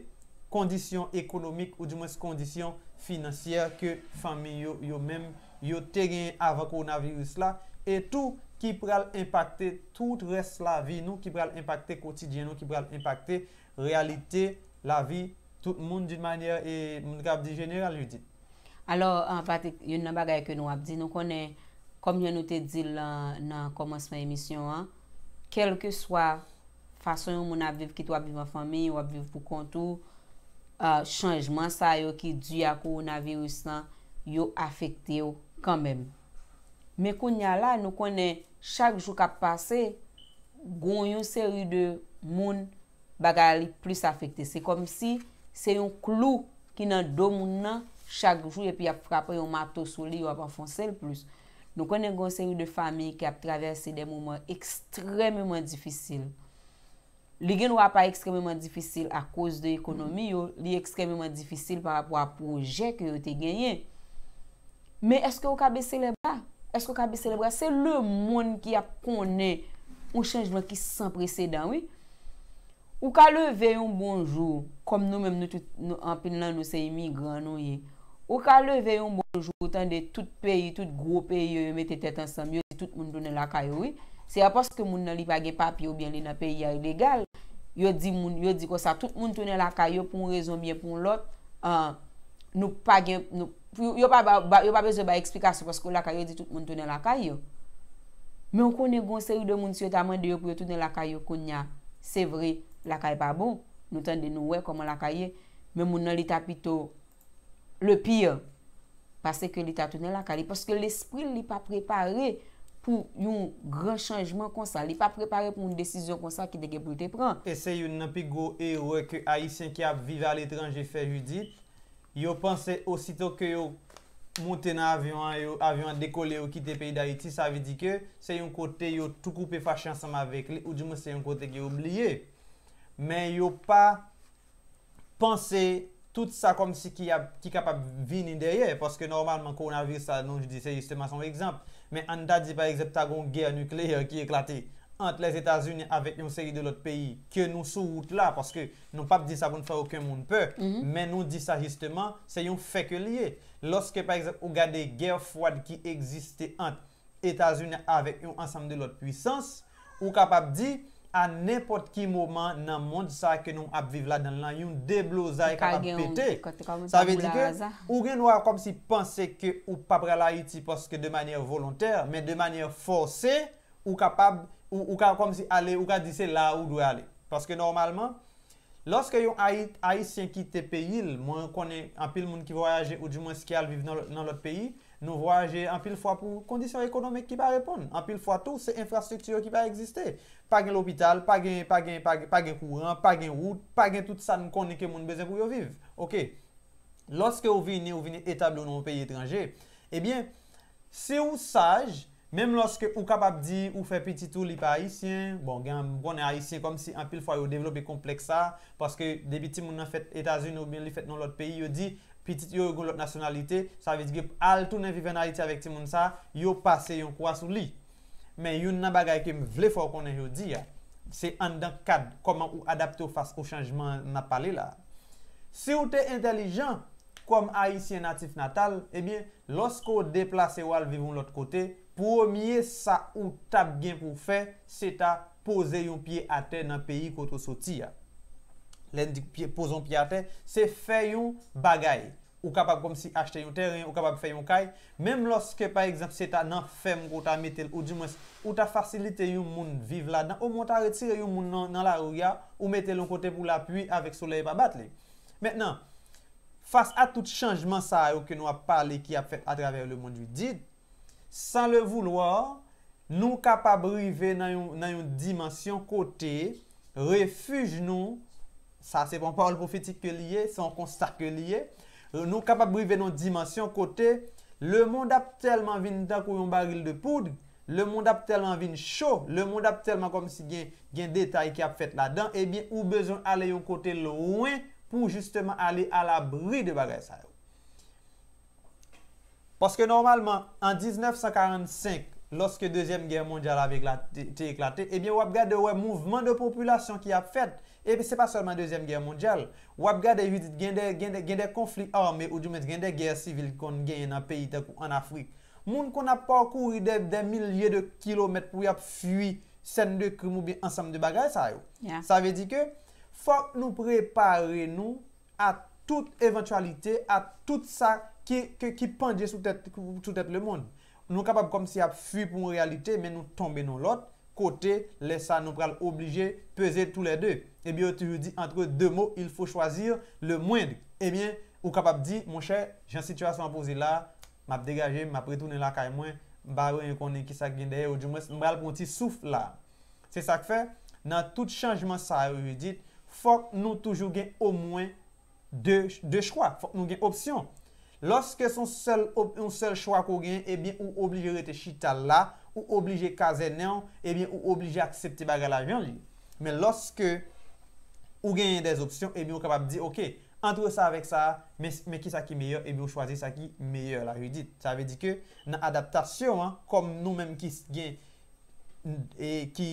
S2: kondisyon ekonomik ou di mwes kondisyon finansyer ke fami yo men yo teryen avan koronavirus la e tou ki pral impakte tout res la vi nou ki pral impakte kotidien nou ki pral impakte realite, la vi, tout moun d'un manye, moun kap di jenye, al yu dit.
S1: Alors, en pratik, yon nan bagay ke nou ap di, nou konen, kom yon nou te dil nan komansman emisyon an, kelke swa fason yon moun ap viv ki tou ap viv an fami, ap viv pou kontou, euh, chanjman sa yo ki di ya kou ou na vi usan, yo afekte yo kanmem. Me koun nyalan, nou konen, chak jou kap pase, goun yon seri de moun baga li plus afekte. Se kom si, se yon klou ki nan domou nan chak jou epi ap frape yon mato sou li yon ap anfonse l plus. Don konen gonsen yon de fami ki ap travese de mouman ekstrememan difisil. Li gen wap ap ekstrememan difisil akos de ekonomi yo, li ekstrememan difisil par apwa proje ki yo te genyen. Me eske ou ka be celebra? Eske ou ka be celebra? Se le moun ki ap konen ou chanjvan ki san presedan wii? Ou ka le veyon bonjou, kom nou mèm nou tout anpil nan nou se imigran nou ye, ou ka le veyon bonjou tan de tout peyi, tout gwo peyi yo yo mette tet ansam, yo di tout moun tounen lakay yo we, se aposke moun nan li page papi ou bien li nan peyi ya ilegal, yo di moun, yo di konsa, tout moun tounen lakay yo pou an rezon miye pou an lop, nou page, yo pa bezo ba eksplikasyon posko lakay yo di tout moun tounen lakay yo. Men koni gonseri de moun syot amande yo pou yo tounen lakay yo konya, se vreye. la ka e pa bon, nou ten de nou wek koman la ka ye, men moun nan li ta pito le pire pase ke li ta tounen la ka li paske l'espri li pa prepare pou yon gran chanjman kon sa li pa prepare pou yon desizyon kon sa ki deke pou te pran.
S2: E se yon nan pi go e wek ayisyen ki ap vive al etranje fe yudi yo panse osito ke yo mouten avyon, avyon dekole yo kite pe yon da iti, sa vi di ke se yon kote yo tou koupe fachan sam avek ou di moun se yon kote ge oubliye men yo pa panse tout sa kom si ki kapap vin in derye, paske normalman koronavir sa, nou j di se jisteman son ekzamp, men an da di par ekzept agon ger nukleer ki eklate ant les Etats-Unis avèk yon seri de lot peyi ke nou sou wout la, paske nou pap di sa kon fè akwen moun pè, men mhm. nou di sa jisteman, se yon feke liye loske par ekzept ou gade ger fwad ki egziste ant Etats-Unis avèk yon ansam de lot puissance, ou kapap di a nepot ki mouman nan moun sa ke nou ap vive la dan lan yon deblo za e ka ap pete. Sa ve di ke, ou gen nou a kom si pense ke ou papre la iti paske de manye volonter, men de manye force, ou ka kom si ale, ou ka dise la ou dwe ale. Paske normalman, loske yon Haitien kite pe yil, moun konen apil moun ki voyaje ou di moun skial vive nan lot peyi, Nou voyaje an pil fwa pou kondisyon ekonomik ki pa repon. An pil fwa tou se infrastrukturyo ki pa egziste. Pa gen l'opital, pa gen, pa gen, pa gen, pa gen kouran, pa gen oud, pa gen tout sa nou konen ke moun bezen pou yo viv. Ok. Lorske eh ou vini, ou vini etablou nan ou peyi etranje, ebyen, se ou saj, menm loske ou kapap di, ou fe piti tou li pa haisyen, bon gen, moun konen haisyen kom si an pil fwa yo devlopi kompleks sa, paske debiti moun nan fet etasyen ou ben li fet nan lot peyi yo di, Pitit yo yo goun lot nasyonalite, sa vitge al tou nen vive nan iti avek ti moun sa, yo pase yon kwa sou li. Men yon nan bagay kem vle fò konen yo di ya. Se an dan kad, koman ou adapte ou fase kou chanjman na pale la. Se ou te intelijan, kom a isi en natif natal, ebyen, losko ou deplase ou al vive yon lot kote, pou ou mie sa ou tab gen pou fe, se ta pose yon pie ate nan peyi koto soti ya. Len di pozon pi a te, se fe yon bagay. Ou kapap kom si achte yon terren, ou kapap fe yon kay. Mem loske, pa egzamp, se ta nan fem kou ta metel ou di mwes, ou ta fasilite yon moun vive la dan, ou moun ta retire yon moun nan la rouga, ou metel yon kote pou la puy avek soley pa batle. Mwen nan, fasa tout chanjman sa yo ke nou ap pale ki ap fe atraver le moun di did, san le voulo, nou kapap rive nan yon dimansyon kote, refuj nou kote. Sa se pon parol profetik ke liye, se pon konstak ke liye. Euh, nou kapap brive nou dimansyon kote. Le moun dap telman vin tak ou yon baril de poudre. Le moun dap telman vin chou. Le moun dap telman kom si gen detay ki ap fet la dan. Ebyen ou bezon ale yon kote loin pou justeman ale alabri de bagay sa. Paske normalman an 1945... loske Dezyem Ger Mondyal avek la te eklate, ebyen eh wap gade wè mouvman de popoulasyon ki ap fet, ebyen eh se pa solman Dezyem Ger Mondyal, wap gade evit gen de konflik arme ou di men gen de ger sivil kon gen na peyi tek ou an Afrik. Moun kon ap parkouri de den milye de kilomet pou yap fwi sen de krimou bi ansam de bagay sa yo. Sa ve di ke fok nou prepare nou a tout eventualite, a tout sa ki pandye sou tete le moun. Nou kapap kom si ap fwi pou moun realite, men nou tombe nou lot, kote, lesa nou pral oblije, pese tout le de. Ebyen, eh ou toujou di, antre de mou, il fwo chwazir le mwend. Ebyen, ou kapap di, moun chè, jan situasyon apose la, map degaje, map retounen la kaj mwen, mbare yon konen ki sak gen deye, ou djoumwes, mbral konti souf la. Se sak fe, nan tout chanjman sa, ou yon dit, fok nou toujou gen o mwen de chwa, fok nou gen opsyon. Loske son sel chwa kou gen, ebyen eh ou oblige rete chital la, ou oblige kazen nan, ebyen eh ou oblige aksepti baga la jan li. Men loske ou gen yon des opsyon, ebyen eh ou kapab di, ok, antwe sa avek sa, men ki sa ki meyor, ebyen ou chwazi sa ki meyor la. Sa ve di ke nan adaptasyon, kom nou menm ki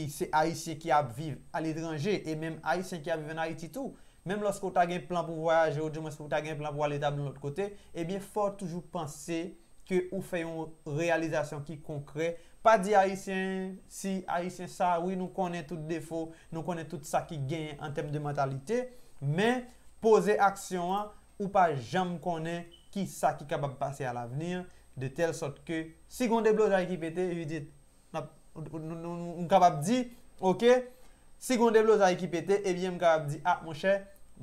S2: se aisyen ki ap viv al edranje, e menm aisyen ki ap viv nan Haiti tou, menm loske ou ta gen plan pou voyaje, ou diw mweske ou ta gen plan pou aledab nou l'ot kote, ebyen fwa toujou panse ke ou fayon realizasyon ki konkre, pa di aisyen, si aisyen sa, oui nou konen tout defo, nou konen tout sa ki gen en tem de mentalite, men, pose aksyon an, ou pa jan m konen ki sa ki kabab pase al avenir, de tel sot ke, si gonde bloz a ekip ete, yu dit, m kabab di, ok, si gonde bloz a ekip ete, ebyen m kabab di, a mouche,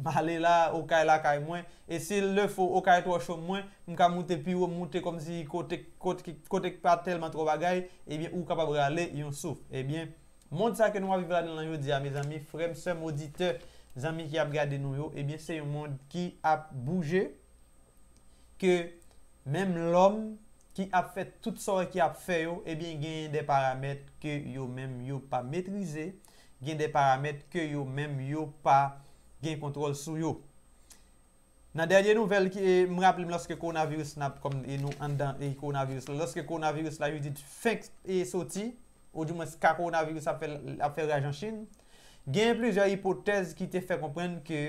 S2: Mwen alè la, ou kè la kè mwen, e se lè fò, ou kè lè tò chò mwen, mwen ka mwote piwè, mwote komzi, kote k pa telman tro bagay, ebyen, ou kapa brale, yon sou. Ebyen, mwote sa ke nou a vivlade lan yo diya, mwen zami, frem se modite, zami ki ap gade nou yo, ebyen, se yon mwote ki ap bouje, ke, mwen lom, ki ap fet tout sorè ki ap feyo, ebyen, genye de paramèt ke yo mwen yo pa metrize, genye de paramèt ke yo mwen yo pa gen kontrol sou yo. Nan derye nouvel ki eh, m raplim loske koronavirus nap kom en eh, nou andan e eh, koronavirus. Loske koronavirus la yon dit fèk e soti, ou di mwens ka koronavirus ap fèl raje an chine, gen plizye hipotez ki te fè komprenn ke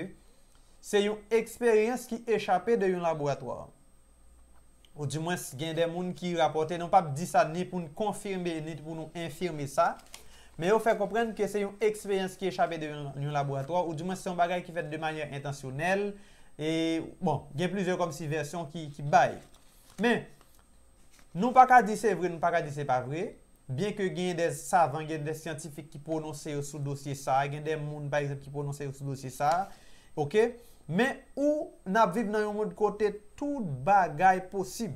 S2: se yon eksperyens ki echapè de yon laboratoar. Ou di mwens gen demoun ki rapote nan pa di sa ni pou n konfirme ni pou nou enfirme sa. Men yo fe kompren ke se yon ekspeyans ki e chabe de yon laborator ou di mwen se yon bagay ki fet de manye intasyonel. E bon, gen plizye komsi versyon ki bay. Men, nou pa ka di se vre, nou pa ka di se pa vre. Bien ke gen de savan, gen de siyantifik ki pou non se yo sou dosye sa. Gen de moun pa eksep ki pou non se yo sou dosye sa. Ok? Men ou nap vib nan yon moun kote tout bagay posib.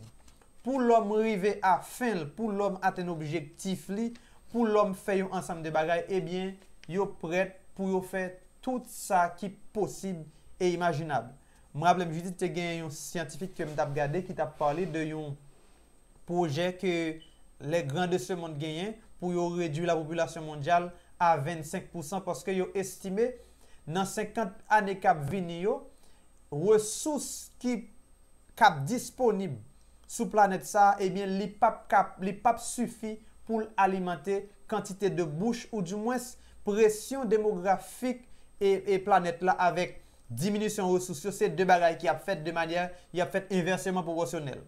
S2: Pou l'om rive a finl, pou l'om aten objektif li... pou l'om fè yon ansam de bagay, ebyen, eh yo prèt pou yo fè tout sa ki posib e imajinab. Mrab lèm jitit te gen yon siyantifik ke m tap gade, ki tap pali de yon projè ke lè grandè se moun gèyen pou yo rèdou la popoulasyon mondyal a 25% paske yo estime nan 50 anè kap vini yo, resous ki kap disponib sou planet sa, ebyen, eh li pap kap, li pap sufi pou l'alimante kantite de bouch ou di mwes presyon demografik e planet la avek diminusyon resouss yo, se de baray ki ap fet de manyer, ap fet inversyman proporsyonel.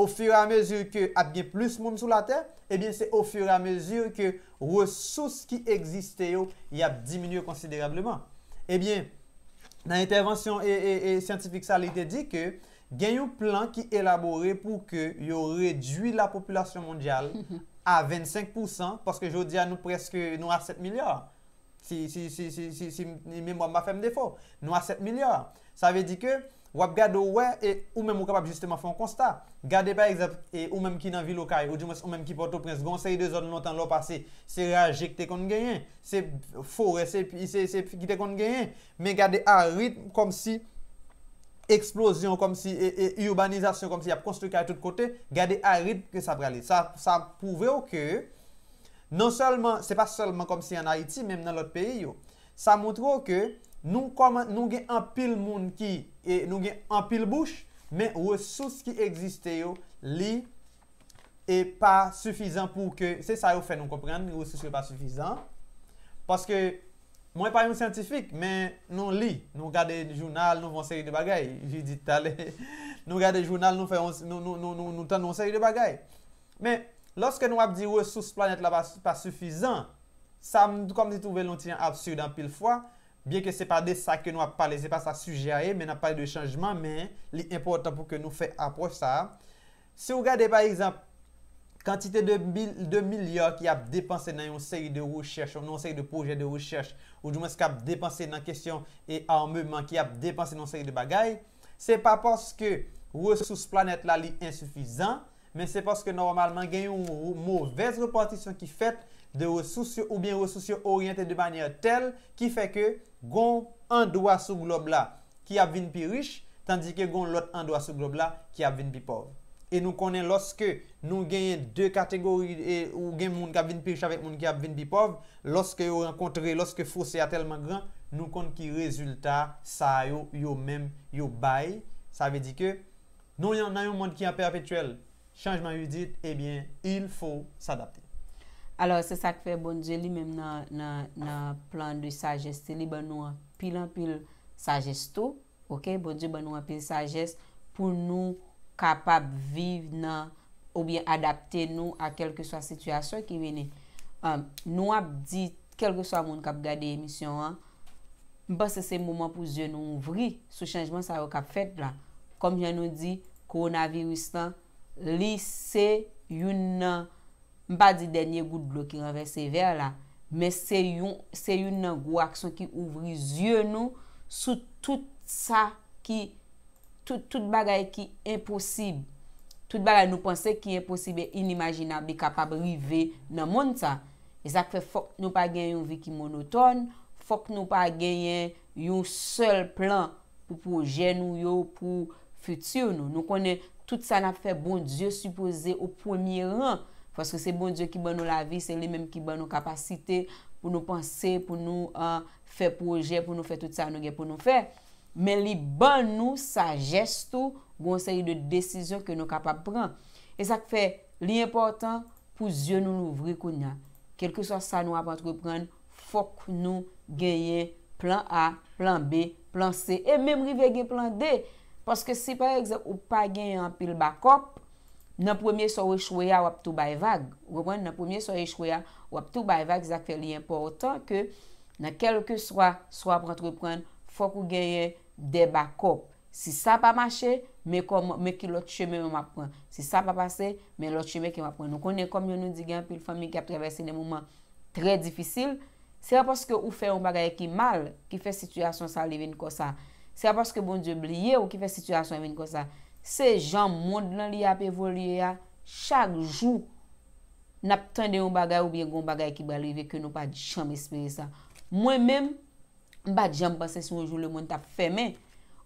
S2: O fyr a mezur ke ap gen plus moun sou la ter, e bie se o fyr a mezur ke resouss ki egziste yo, ap diminuye konsiderebleman. E bie, nan intervensyon e sientifik salite di ke, gen yon plan ki elabore pou ke yo redwi la populasyon mondyal, *laughs* a 25% paske joudia nou preske nou a 7 milyar. Si, si, si, si, si, si, si mè mwa mba fèm defo. Nou a 7 milyar. Sa ve di ke, wap gado wè, e ou mè mwo kapab justement fè an konsta. Gade pa egzap, e ou mèm ki nan vilokay, ou mèm ki poto presk, gon seri de zon nou tan lò pase, se reajè kte kon gèyen. Se fôre, se pite kon gèyen. Mè gade a ritm, kom si, Eksplosyon kom si, e urbanizasyon kom si ap konstruke a tout kote, gade a ritm ke sa prale. Sa pouve yo ke, non salman, se pa salman kom si an Haiti, menm nan lot peyi yo, sa moutro ke nou gen an pil moun ki, nou gen an pil bouch, men resous ki egziste yo, li, e pa sufizan pou ke, se sa yo fe nou komprende, ou se se pa sufizan, paske, Mwen pa yon santifik, men nou li. Nou gade jounal, nou vonseri de bagay. Jou dit ale. *laughs* Nou gade jounal, nou tan non seri de bagay. Men, loske nou ap diwe sou se planet la pa sufizan, sa, konm di touvel, nou ti an absurdan pil fwa. Bien ke se pa de sa ke nou ap pale, se pa sa sujere, men ap pale de chanjman, men, li important pou ke nou fe apos sa. Se ou gade, par exemple, kantite de milyar ki ap depanse nan yon seri de roucheche, ou nan seri de proje de roucheche, ou jumez ki ap depanse nan kesyon e armeman ki ap depanse nan seri de bagay, se pa porske resous planet la li insoufizan, men se porske normalman gen yon mouvez repartisyon ki fet de resous ou bien resous yon oryente de banyar tel ki feke gon an doa sou globe la ki ap vin pi rich, tandike gon lot an doa sou globe la ki ap vin pi pov. E nou konen loske nou genye de kategori ou genye moun ka vin pi riche avèk moun ki ap vin pi pov, loske yo renkontre, loske fouse a telman gran, nou konen ki rezultat sa yo yo men yo bay. Sa ve di ke, nou yon nan yon moun ki ap perpetuel, chanjman yon dit, ebyen,
S1: il fò sa adapte. Alors se sa kfe bonje li menm nan nan plan de sa jeste li, ba nou ap pilan pil sa jeste ou, ok, bonje ba nou ap pil sa jeste pou nou kapap viv nan oubyen adapte nou a kelke swa sityasyon ki vene. Um, nou ap di, kelke swa moun kap gade emisyon an, mba se se mouman pou zye nou ouvri sou chanjman sa yo kap fet la. Kom jen nou di, koronavirus tan, li se yon nan, mba di denye gout blokir anve se ver la, me se yon nan gout aksyon ki ouvri zye nou sou tout sa ki... Tout bagay ki imposib, tout bagay nou pense ki imposib e inimagina, bi kapab rive nan moun sa. E sak fe fok nou pa gen yon viki monotone, fok nou pa gen yon sol plan pou proje nou yo, pou futur nou. Nou konen, tout sa na fe bon dieu supose ou premier ran, foske se bon dieu ki ban nou la vi, se le menm ki ban nou kapasite, pou nou pense, pou nou euh, fe proje, pou nou fe tout sa nou gen pou nou fe." men li ban nou sa gestou goun se yi de desisyon ke nou kapap pran. E sak fe, li important pou zyon nou louvri kou nya. Kelke so sa nou ap antrepran, fok nou genye plan A, plan B, plan C, e memri ve genye plan D. Paske si pa eksep ou pa genye an pil bakop, nan pwemye so e chouya wap tou bay vag. Wepwen, nan pwemye so e chouya wap tou bay vag, sak fe li important ke nan kelke so a prantrepran, fok ou genye De bakop. Si sa pa mache, me ki lot cheme me mapren. Si sa pa pase, me lot cheme ki mapren. Nou konen kom yon nou digen, pi l fami ki ap travesi nen mouman, tre difisil. Se aposke ou fe yon bagay ki mal, ki fe situasyon sa li ven kosa. Se aposke bon di obliye ou ki fe situasyon ven kosa. Se jan moun nan li ap evolye ya, chak jou, nap ten de yon bagay ou bie yon bagay ki balive, ki nou pa di chanm espere sa. Mwen menm, mba djemba se son joun le moun tap fèmen,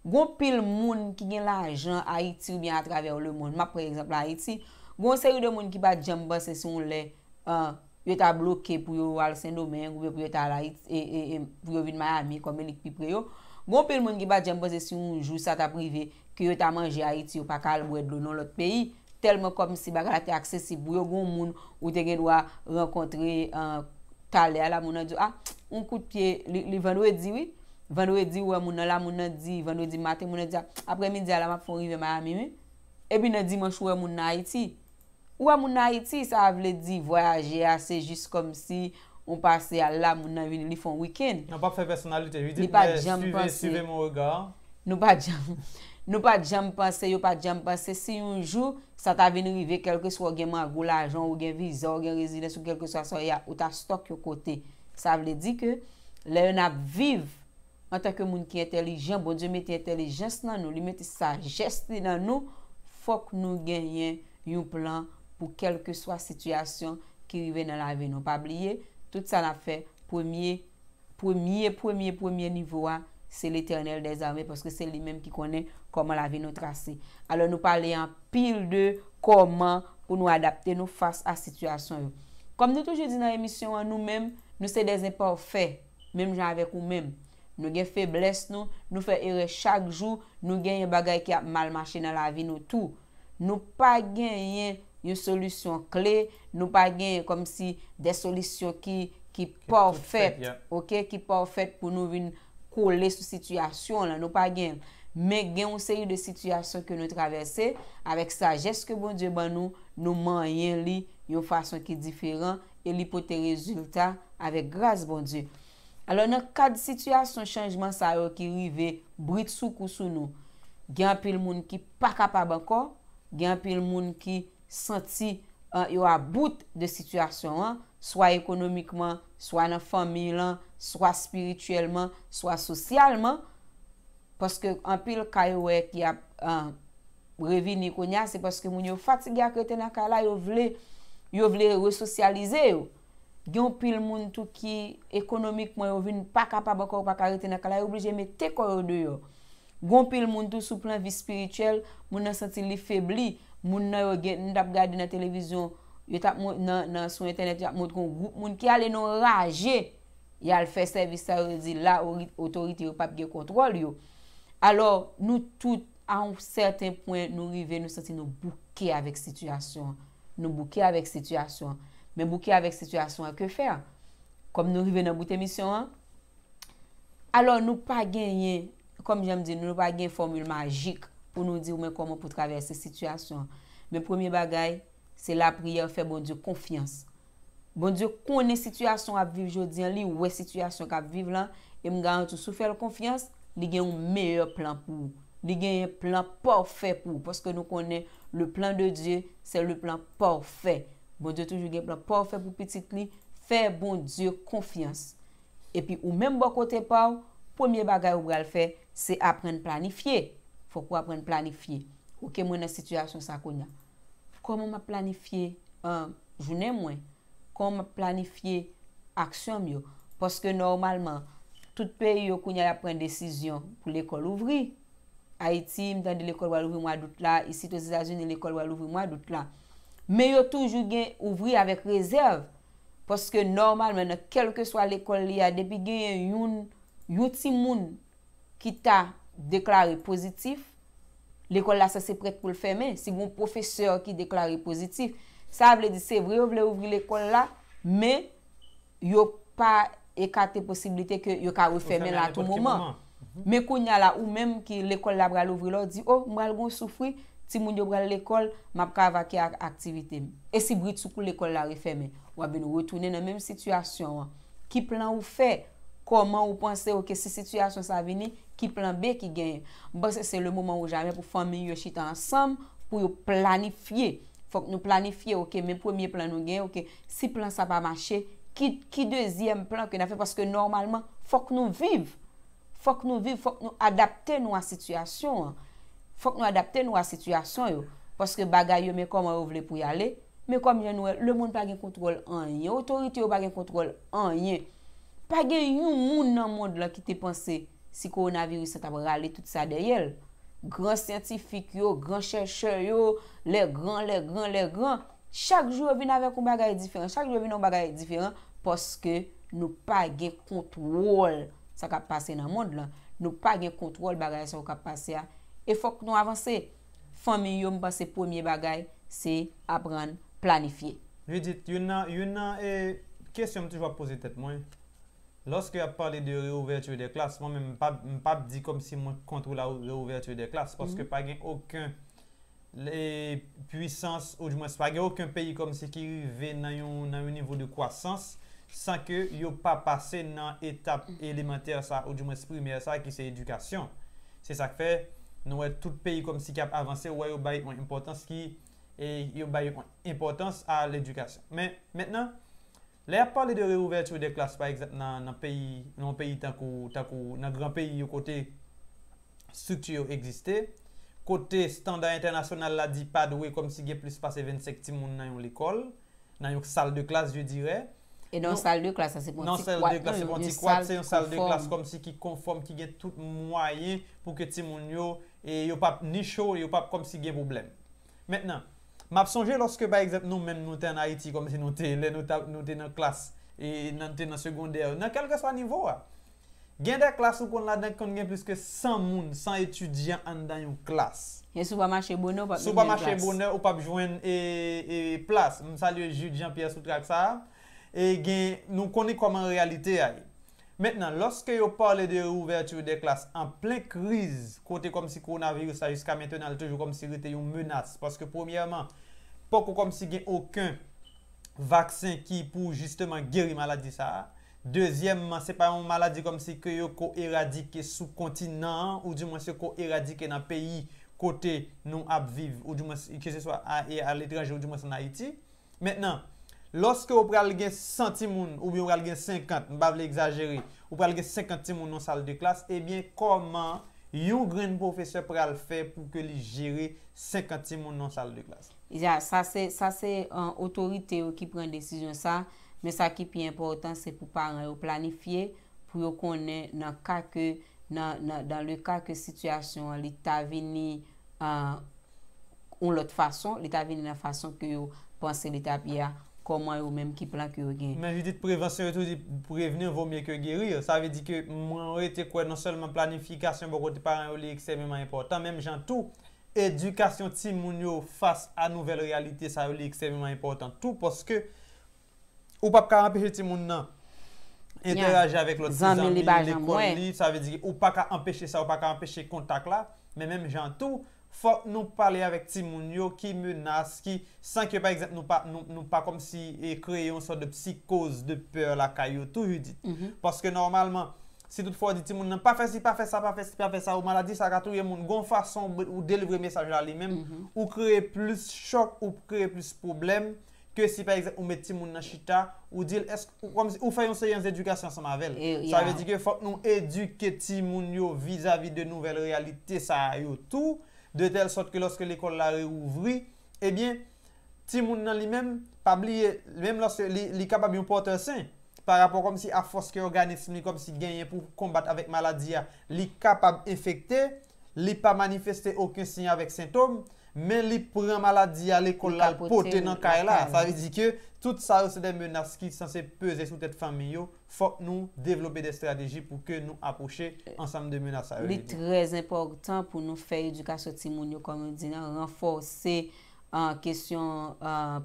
S1: goun pil moun ki gen la ajan a iti ou bien a travè ou le moun, ma prezèmple a iti, goun se yon de moun ki bat djemba se son le, euh, yon ta bloke pou yon walsen domen, ou yon pou yon ta la iti, e, e, e pou yon vin ma yami, koumenik pi pre yon, goun pil moun ki bat djemba se son joun sa ta prive, ki yon ta manje a iti ou pa kal mwèd loun an lot peyi, telman kom si bakalate aksesib, pou yon goun moun ou te gen do euh, a renkontre talè ala moun an djo, a, ah, Un kout pye, li vanwe di wi, vanwe di wè moun an la, moun an di, vanwe di mate, moun an di a, apre mi di a la ma fon rive ma ya mimi. Ebi nan di moun chou wè moun na Haiti. Wè moun na Haiti, sa avle di voyaje ase, jist kom si, on pase non, a la, moun an vini, li fon wikend.
S2: Nan pa fe personalite, vi di pou de suive, suive moun oga.
S1: Nou pa jam, nou pa jam pase, yo pa jam pase, si yon jou, sa ta vini rive kelke swa gen magou la ajon, ou gen vizor, gen rezides, ou kelke swa soya, ou ta stok yo kotey. Sa vle di ke lè yon ap viv an ta ke moun ki entelijen, bon diyo meti entelijens nan nou, li meti sa jeste nan nou, fok nou genyen yon plan pou kelke swa situasyon ki rive nan la ve nou. Pabliye, tout sa la fe, premier, premier, premier, premier nivou an, se l'Eternel des armes, paske se li menm ki konen koman la ve nou trase. Alo nou pale an pil de koman pou nou adapte nou fasa situasyon yon. Kom nou touje di nan emisyon an nou menm, Nou se dezen pa ou fe, mem jan avek ou mem. Nou gen febles nou, nou fe ere chak jou, nou gen yon bagay ki ap mal mache nan la vi nou tou. Nou pa gen yon yon solusyon kle, nou pa gen yon kom si de solusyon ki pa ou fet, ki pa ou fet pou nou vin koule sou situasyon la, nou pa gen. Men gen ou se yon de situasyon ke nou travesse, avek sa jeske bon die ban nou, nou man yon li yon fason ki diferan, e li pote rezultat avek graz bon die. Alon nan kad sityasyon chanjman sa yo ki rive brit soukou sou nou, gen apil moun ki pa kapab anko, gen apil moun ki santi yo a euh, bout de sityasyon an, swa ekonomikman, swa nan fami lan, swa spirityelman, swa sosyalman, paske apil kayo wek euh, ya euh, revi ni konya, se paske moun yo fatiga kretena ka la yo vle pou Yo vle re-sosyalize yo. Gyon pil moun tou ki ekonomik mwen yo vin pa kapabakor pa karite na kalay, yo vle jeme tekor yo do yo. Gyon pil moun tou sou plan vi spirituel, moun nan santi li febli, moun nan yo gen, nan tap gadi nan televizyon, yo tap moun nan sou internet, yo tap moun kon goun moun ki ale non raje, yal fè servisa yo zi la otorite yo pap ge kontrol yo. Alo nou tout an certain point nou rive, nou santi nou bouke avèk situasyon. Nou bouke avèk sityasyon. Men bouke avèk sityasyon a ke fè? Kom nou rive nan bout emisyon an? Alors nou pa genyen, kom jèm di, nou pa genyen formule magik pou nou di ou men komon pou travesse sityasyon. Men premier bagay, se la priyè ou fè bon diou konfians. Bon diou konen sityasyon ap viv jodi an li, ou wè sityasyon kap viv lan, e mga an tou sou fè l konfians, li genyen ou meyè plan pou. Li genyen plan pa ou fè pou. Poske nou konen konen Le plan de Dje, se le plan porfè. Bon Dje toujou gen plan porfè pou pitik li, fè bon Dje konfians. E pi ou menm bo kote pa ou, pwemye bagay ou gwa l fè, se apren planifiye. Fokou apren planifiye. Ou ke mwen an situasyon sa koun ya. Fokou mwen mwen planifiye, euh, jounen mwen, fokou mwen planifiye aksyon myo. Poske normalman, tout peyi yo koun ya apren desisyon pou l'ekol ouvri. Aitim, dande l'ekol wale ouvri mwa dout la, isi to zizajouni l'ekol wale ouvri mwa dout la. Me yo toujou gen ouvri avèk rezerv, poske normal men, kelke swa l'ekol li ya, depi gen yon yoti moun ki ta deklari pozitif, l'ekol la sa se pret pou l'fèmè, si bon profeseur ki deklari pozitif, sa vle di se vre yo vle ouvri l'ekol la, me yo pa ekate posibilite ke yo ka refèmè la tout mouman. Mè koun ya la ou mèm ki l'ekol la bral ouvri lò, di, oh, mwen al goun soufri, ti moun yo bral l'ekol, map ka ava ki ak aktivite mè. E si brit soukou l'ekol la refè mè. Wabè nou retounen nan mèm situasyon wè. Ki plan ou fè? Koman ou pwansè, ok, si situasyon sa vini? Ki plan bè ki genye? Bò bon, se se lè mouman ou jame pou fòm mè yò chit ansam, pou yo planifiye. Fòk nou planifiye, ok, mèm premier plan nou genye, ok, si plan sa pa mâche, ki deuxième plan ki na fè? Fok nou vive, fok nou adapte nou a sityasyon. Fok nou adapte nou a sityasyon yo. Poske bagay yo me kom a yo vle pou yale. Me kom gen nou, e, le moun pa gen kontrol anye. Otorite yo bagay kontrol anye. Pa gen yon moun nan moun la ki te pense si koronavirus se tabre ale tout sa deyel. Gran sientifik yo, gran chèche yo, le gran, le gran, le gran. Chak jou yo vin avek ou bagay diferent. Chak jou yo vin ou bagay diferent. Poske nou pa gen kontrol anye. sa ka pase nan moun la, nou pa gen kontrol bagay sa ou ka pase a. E fok nou avanse, famen yon ba se pwemye bagay, se apran planifiye.
S2: Jou dit, yon nan, yon nan, e, kesyon mtou jwa pose tet moun. Lorske ap pale de re-ouverture de klas, mwen men mpap di kom si mwen kontrol la re-ouverture de klas, paske mhm. pa gen akwen le pwisans ou jmwes pa gen akwen peyi kom si ki ve nan yon nan yon nivou de kwasans. San ke yo pa pase nan etap elementer sa, ou di mwen sprimer sa ki se edukasyon. Se sak fe, nou e tout peyi kom si ke ap avanse, wè yo bayon importans ki, e yo bayon importans a l'edukasyon. Men, menen, lè ap pale de re-ouverte ou de klas pa ekzat nan peyi, nan peyi tankou, tankou, nan gran peyi yo kote stityo egziste. Kote standar internasyon al la di pad wè kom si ge plus pase 27 moun nan yon lekol, nan yon sal de klas
S1: yo direk. E nan sal de klas a sepon ti kwat. Nan sal de klas a sepon ti kwat, sepon ti kwat se yon sal de klas
S2: kom si ki konform, ki gen tout mwoye pou ke timoun yo, e yo pa nisho, e yo pa kom si gen problem. Mètnen, map sonje loske bay exemple nou men nou te anay ti kom si nou te, nou te nan klas, nan te nan sekonde, nan kelke so anivo. Ah. Gen de klas ou kon la den kon gen plus ke 100 moun, 100 etudyant an dan yon klas.
S1: E sou pa mache bono ou pa mwen mwen klas. Sou pa mache bono
S2: ou pa mwen mwen mwen mwen mwen mwen mwen mwen yon klas. Mwen sal yo jyudian piye sot kak sa, E gen nou koni koman realite a ye. Mètnen, loske yo pale de rouvertu de klas, an plen kriz, kote kom si koronavirou sa yuska metenal, toujou kom si rete yon menas. Paske premièman, poko kom si gen okon vaksin ki pou justement geri maladi sa. Dezyèmman, se pa yon maladi kom si kyo ko eradike sou kontinant, ou di mwese ko eradike nan peyi kote nou ap viv, ou di mwese, ke se swa a e, l'etranje, ou di mwese nan Haiti. Mètnen, Loske ou pral gen 100 timoun, ou bi ou pral gen 50, mbav li egzajere, ou pral gen 50 timoun nan sal de klas, ebyen eh koman yon gren profeseur pral fe pou ke li jere 50 timoun nan sal de klas?
S1: Ya, sa se an otorite ou ki pren desisyon sa, men sa ki pi important se pou paran ou planifiye, pou yo konen nan kake, nan le kake sityasyon li ta veni euh, an lot fason, li ta veni nan fason ki yo panse li ta biya. kon mwen yo menm ki pla ki yo gen.
S2: Men vi dit prevensyon eto, prevenyon voun mye ki yo gerir, sa ve di ke mwen ou ete kwen non selman planifikasyon bo kote paran ou li ekstremman important, menm jan tou, edukasyon ti moun yo fas a nouvel realite, sa ou li ekstremman important, tou poske, ou pap ka empeshe ti moun nan, interaje avik loti zanmine, le kon li, sa ve di ki ou pa ka empeshe sa, ou pa ka empeshe kontak la, menm jantou, fòk nou pale avèk ti moun yo ki mè nas ki, san ki, par exemple, nou pa kom si e kreye yon sò de psikose, de pèr la ka yotou yu dit. Mhm. Paske normalman, si tout fò di ti moun nan pa fè si, pa fè sa, pa fè si, pa fè sa, ou maladi sa katou yon moun gon fason ou delivre mesaj la li men, mhm. ou kreye plus chok, ou kreye plus problem, ke si, par exemple, ou met ti moun nan chita, ou dile, ou fè yon sey yon edukasyon sa mavel. Sa ve di ki, fòk nou eduke ti moun yo vis-a-vis de nouvel realite sa yotou, De tel sot ke loske l'ekol la re-ouvri, ebyen, eh ti moun nan li mem, pa blye, li kapab yon pote san, pa rapon kom si a foske yon gane, si mi kom si genye pou kombat avek maladia, li kapab efekte, li pa manifeste okun sinye avek sintom, li pa manifeste okun sinye avek sintom, men li pran maladi al ekol al pote nan kay la. Sa yi di ke, tout sa yo se den menas ki san se peze sou tet fami yo, fok nou develope de strategi pou ke nou aposhe ansam de menas sa yo. Li
S1: trez importan pou nou fe edukasyo timoun yo, koman di nan renforsi en kesyon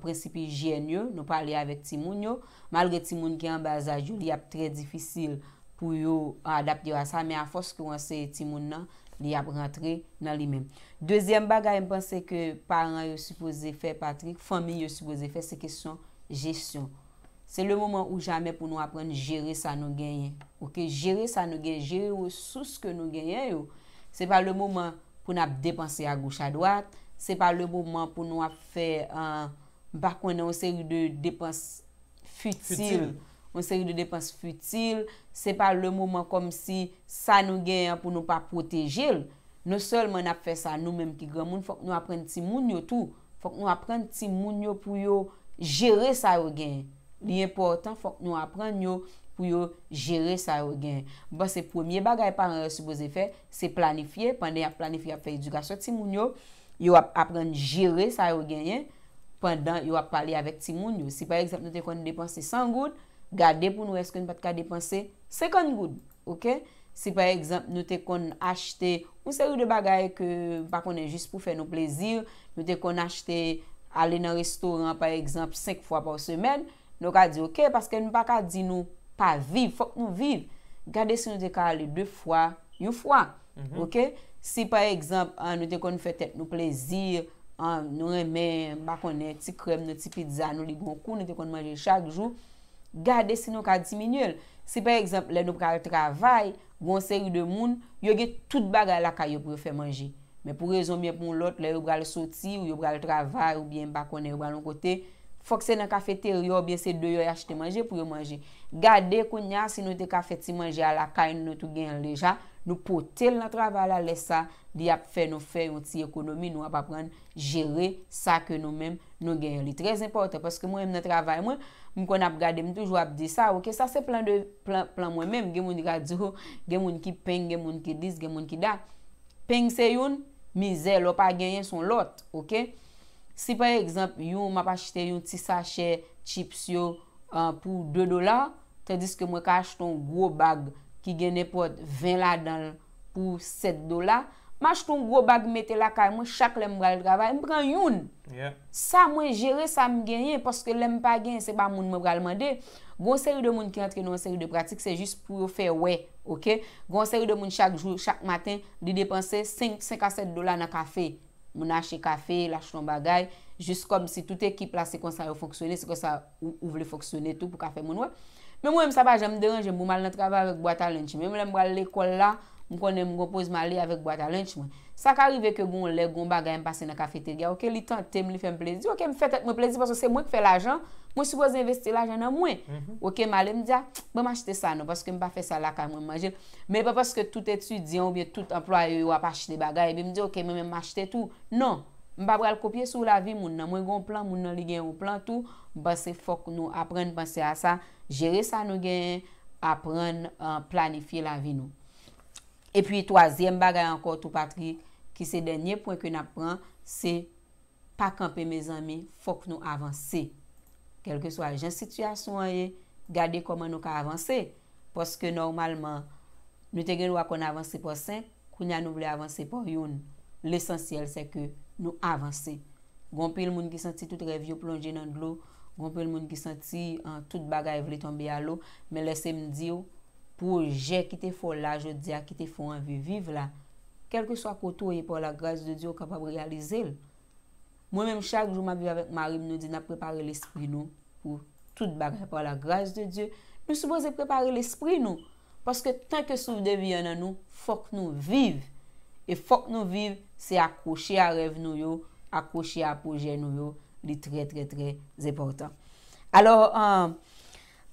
S1: presipi jen yo, nou pali avek timoun yo, malre timoun ki an bazaj yo, li ap trez difisil pou yo adap diwa sa, men a fos ki wan se timoun nan, li ap rentre nan li men. Dezyen bagay, mpense ke paran yo suppose fe Patrick, fami yo suppose fe, se kesyon jesyon. Se le mouman ou jame pou nou apren jere sa nou genyen. Ou ke jere sa nou genyen, jere ou sou se ke nou genyen yo, se pa le mouman pou nou ap depanse a goucha dwat, se pa le mouman pou nou ap fe an, mpa konen ou se de depanse futile. Futile. moun seri de depans futil, se pa le mouman kom si sa nou gen yon pou nou pa protejil, nou sol moun ap fe sa nou menm ki gran moun, fok nou ap pren ti moun yo tou, fok nou ap pren ti moun yo pou yo jere sa yo gen, li important fok nou ap pren yo pou yo jere sa yo gen, ba bon, se pwemye bagay pa an resuboze fe, se planifiye, panden ap planifiye ap fe edukasyon ti moun yo, yo ap apren jere sa yo gen, panden yo ap pale avet ti moun yo, se pa eksept note kon nou depans se 100 gout, Gade pou nou eske nou pat ka depanse, second good, ok? Si par exemple nou te kon achete ou seri de bagay ke pa konen jist pou fe nou plezir, nou te kon achete ale nan restoran par exemple 5 fwa par semen, nou ka di ok, paske nou pa ka di nou pa viv, fok nou viv. Gade se nou te ka ale 2 fwa, yon fwa, ok? Si par exemple nou te kon fete nou plezir, nou reme, pa konen ti krem, nou ti pizza, nou ligon kou, nou te kon manje chak jou, Gade sinon ka disiminyol. Si pe ekzamp, le nou pral travay, gonseri de moun, yo ge tout baga la ka yo prefe manji. Me pou rezon miye pou lot, le yo pral soti, yo pral travay, ou bien bako ne yo pral an kote, Fok se nan kafe ter yo, bin se do yo yache e te manje pou yo manje. Gade kon ya, si nou te kafe ti manje ala kain nou tou gen leja, nou potel nan travay la lesa di ap fè nou fè yon ti ekonomi, nou ap ap ran jere sa ke nou men nou gen yon li. Trez importe, paske mwen em nan travay mwen, mwen kon ap gade, mwen toujou ap di sa, ok? Sa se plan mwen men, gen moun di ga di ho, gen moun ki peng, gen moun ki dis, gen moun ki da. Peng se yon, mizè lop a genyen son lot, ok? Si par ekzamp, yon ma pa chite yon ti sa chè chips yon euh, pou 2 dola, tadis ke mwen ka ach ton gro bag ki gen ne pot 20 ladan pou 7 dola, ma ach ton gro bag mette la kaj, mwen chak lèm bral draval, mwen pran yon. Sa mwen jere, sa mwen genyen, paske lèm pa genyen, se pa moun mwen bral mande. Gon seri de moun ki antre nou an seri de pratik, se jist pou yo fe wè, ok? Gon seri de moun chak joun, chak maten, di depanse 5-7 dola nan kafei. moun ache kafe, lache ton bagay, jist kom si tout ekip la se kon sa yo foksyone, se kon sa ou vle foksyone tou pou kafe moun wè. Mè mwen msa pa jèm deran, jèm mou mal nè traba vèk bwa talenti, mè mwen mwa l'ekol la, Mwen konen mwen gopoz ma li avèk boata lunch mwen. Sa ka rive ke goun lèk, goun bagay, mwen pase na kafe te gè. Ok, li tan tem, li fè mwen plezi. Ok, mwen plezi pwè se mwen k fè l'ajan. Mwen suppose investe l'ajan nan mwen. Mhm. Ok, ma ah, non, li mwen diya, mwen m'achete sa nou. Pwè se mwen pa fè sa lakay mwen manjil. Mwen pa pwè se tout etudyon, mwen tout employe ou apache de bagay. Mwen diyo, ok, mwen mwen m'achete tout. Non, mwen pa pral kopye sou la vi moun nan mwen goun plan, moun nan li gen ou plan tout. Mwen E pwi toazyem bagay anko tou patri ki se denye pwen kwen ap pran se pa kampe me zami fok nou avanse. Kelke swa jen situasyon an ye, gade koman nou ka avanse. Poske normalman nou te gen wak kon avanse po sen, kwen ya nou vle avanse po yon. L'esensyel se ke nou avanse. Gonpe l moun ki santi tout revyo plonje nan glou, gonpe l moun ki santi tout bagay vle tombe alou, men lese m diyo, pou jè ki te fò la, jè di a ki te fò an vi viv la, kel ke sò a koto yè pou la graz de Diyo kapab realize l. Mwen mèm chak jò m'a vi avèk ma rim nou di na prepare l espri nou, pou tout bagay pou la graz de Diyo. Mwen soubo zè prepare l espri nou, paske tan ke souf devyè nan nou, fòk nou viv. E fòk nou viv, se akoshe a rev nou yo, akoshe a pou jè nou yo, li tre tre tre zè portan. Alors, euh,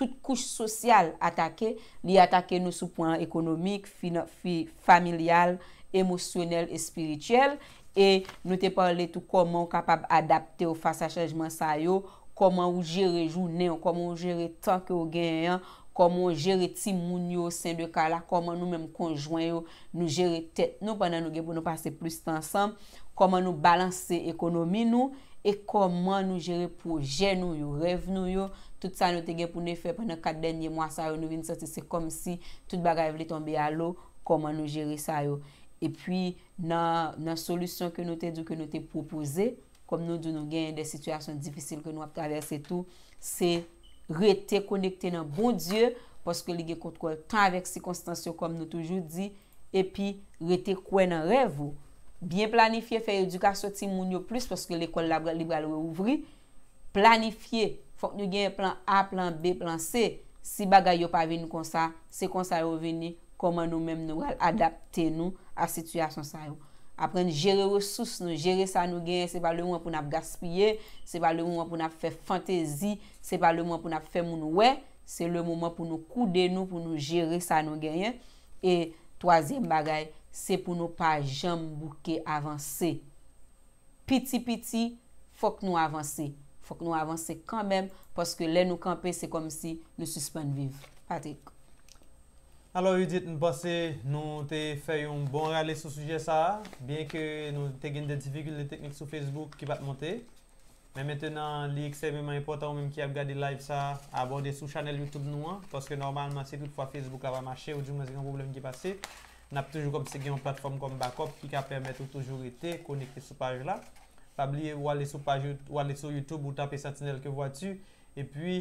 S1: Toute kouche sosyal atake, li atake nou sou point ekonomik, familial, emosyonel, espirituel. E nou te parle tou koman ou kapab adapte ou fasa chajman sa yo, koman ou jere jounen ou koman ou jere tank ou genyen, koman ou jere timoun yo, sende kala, koman nou menm konjwen yo, nou jere tet nou panan nou ge pou nou pase plus tansan, koman nou balanse ekonomi nou, E koman nou jere pou jen nou yo, rev nou yo, tout sa nou te gen pou nou fe pwè nan kat denye mwa sa yo, nou vin sa se se kom si tout bagay vle tombe alo, koman nou jere sa yo. E pi nan solusyon ke nou te diw, ke nou te propose, kom nou diw nou gen de situasyon difisil ke nou ap travese tou, se rete konekte nan bon diew, poske li gen kont kwen tan vek si konstansyo kom nou toujou di, e pi rete kwen nan rev yo, Bien planifiye, fè edukasyon tim moun yo plus pwoske l'ekol la libra lou wè ouvri. Planifiye, fòk nou genye plan A, plan B, plan C. Si bagay yo pa ven nou konsa, se konsa yo veni, koman nou menm nou al adapte nou a sityasyon sa yo. Aprende, jere resous nou, jere sa nou genye. Se pa lè mwen pou nou ap gaspye, se pa lè mwen pou nou ap fè fantèzi, se pa lè mwen pou nou ap fè moun nou wè, se lè mwen pou nou koude nou, pou nou jere sa nou genye. Et, toazim bagay, se pou nou pa jom bouke avanse. Piti-piti, fok nou avanse. Fok nou avanse kanmen, poske le nou kampe, se kom si nou suspande vive. Patik.
S2: Alo, Udit, nou pase, nou te fe yon bon rale sou suje sa, bien ke nou te gen de divikul de teknik sou Facebook ki bat monte. Men metenan, li ekseveman impotan ou men ki ap gade live sa, abonde sou chanel YouTube nou an, poske normalman se tout fwa Facebook la va mache, ou joun mwen se yon problem ki pase. Piti. Nap toujou kom se gen yon platform kom bakop ki ka permet ou toujou rete konekte sou page la. Pabliye ou ale sou page ou ale sou YouTube ou tape satinel ke vwa tsu. E pwi,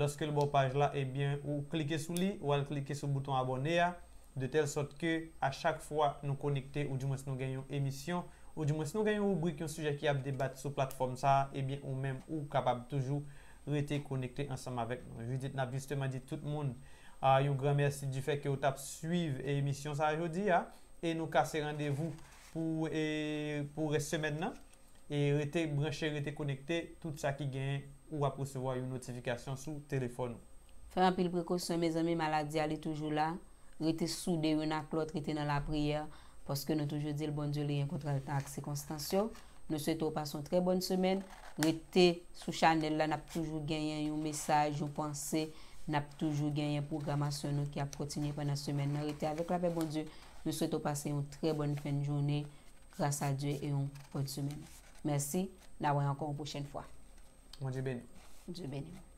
S2: loske l bo page la, e bien ou klike sou li ou ale klike sou bouton abone ya. De tel sot ke a chak fwa nou konekte ou di mwes nou genyon emisyon. Ou di mwes nou genyon ou bwik yon suje ki ap debat sou platform sa, e bien ou menm ou kapab toujou rete konekte ansam avek. Jou dit nap juste ma dit tout moun. a yon gran mersi di fek yo tap suiv e emisyon sa jodi a, e nou kase randevou pou e, res semen nan, e rete branshe, rete konekte, tout sa ki gen ou a prosevo a yon notifikasyon sou
S1: telefon ou. Fè an pil prekos, se mè zanmè malak di alè toujou la, rete sou de yon aklot rete nan la priyè, poske nou toujou di l bon diol yon kontra l tak se konstansyon, nou sète ou pason tre bon semen, rete sou chanel la nap toujou gen yon mesaj, yon pansè, Nap toujou genye programasyon nou ki ap kontinye pwena semen. Nan rete avek la pe bon die, nou souwete ou pase yon tre bon fèn jounè, krasa die yon pwene semen. Mersi, nan wè yon kon pou chèn fwa. Mwen di bèni. Di bèni.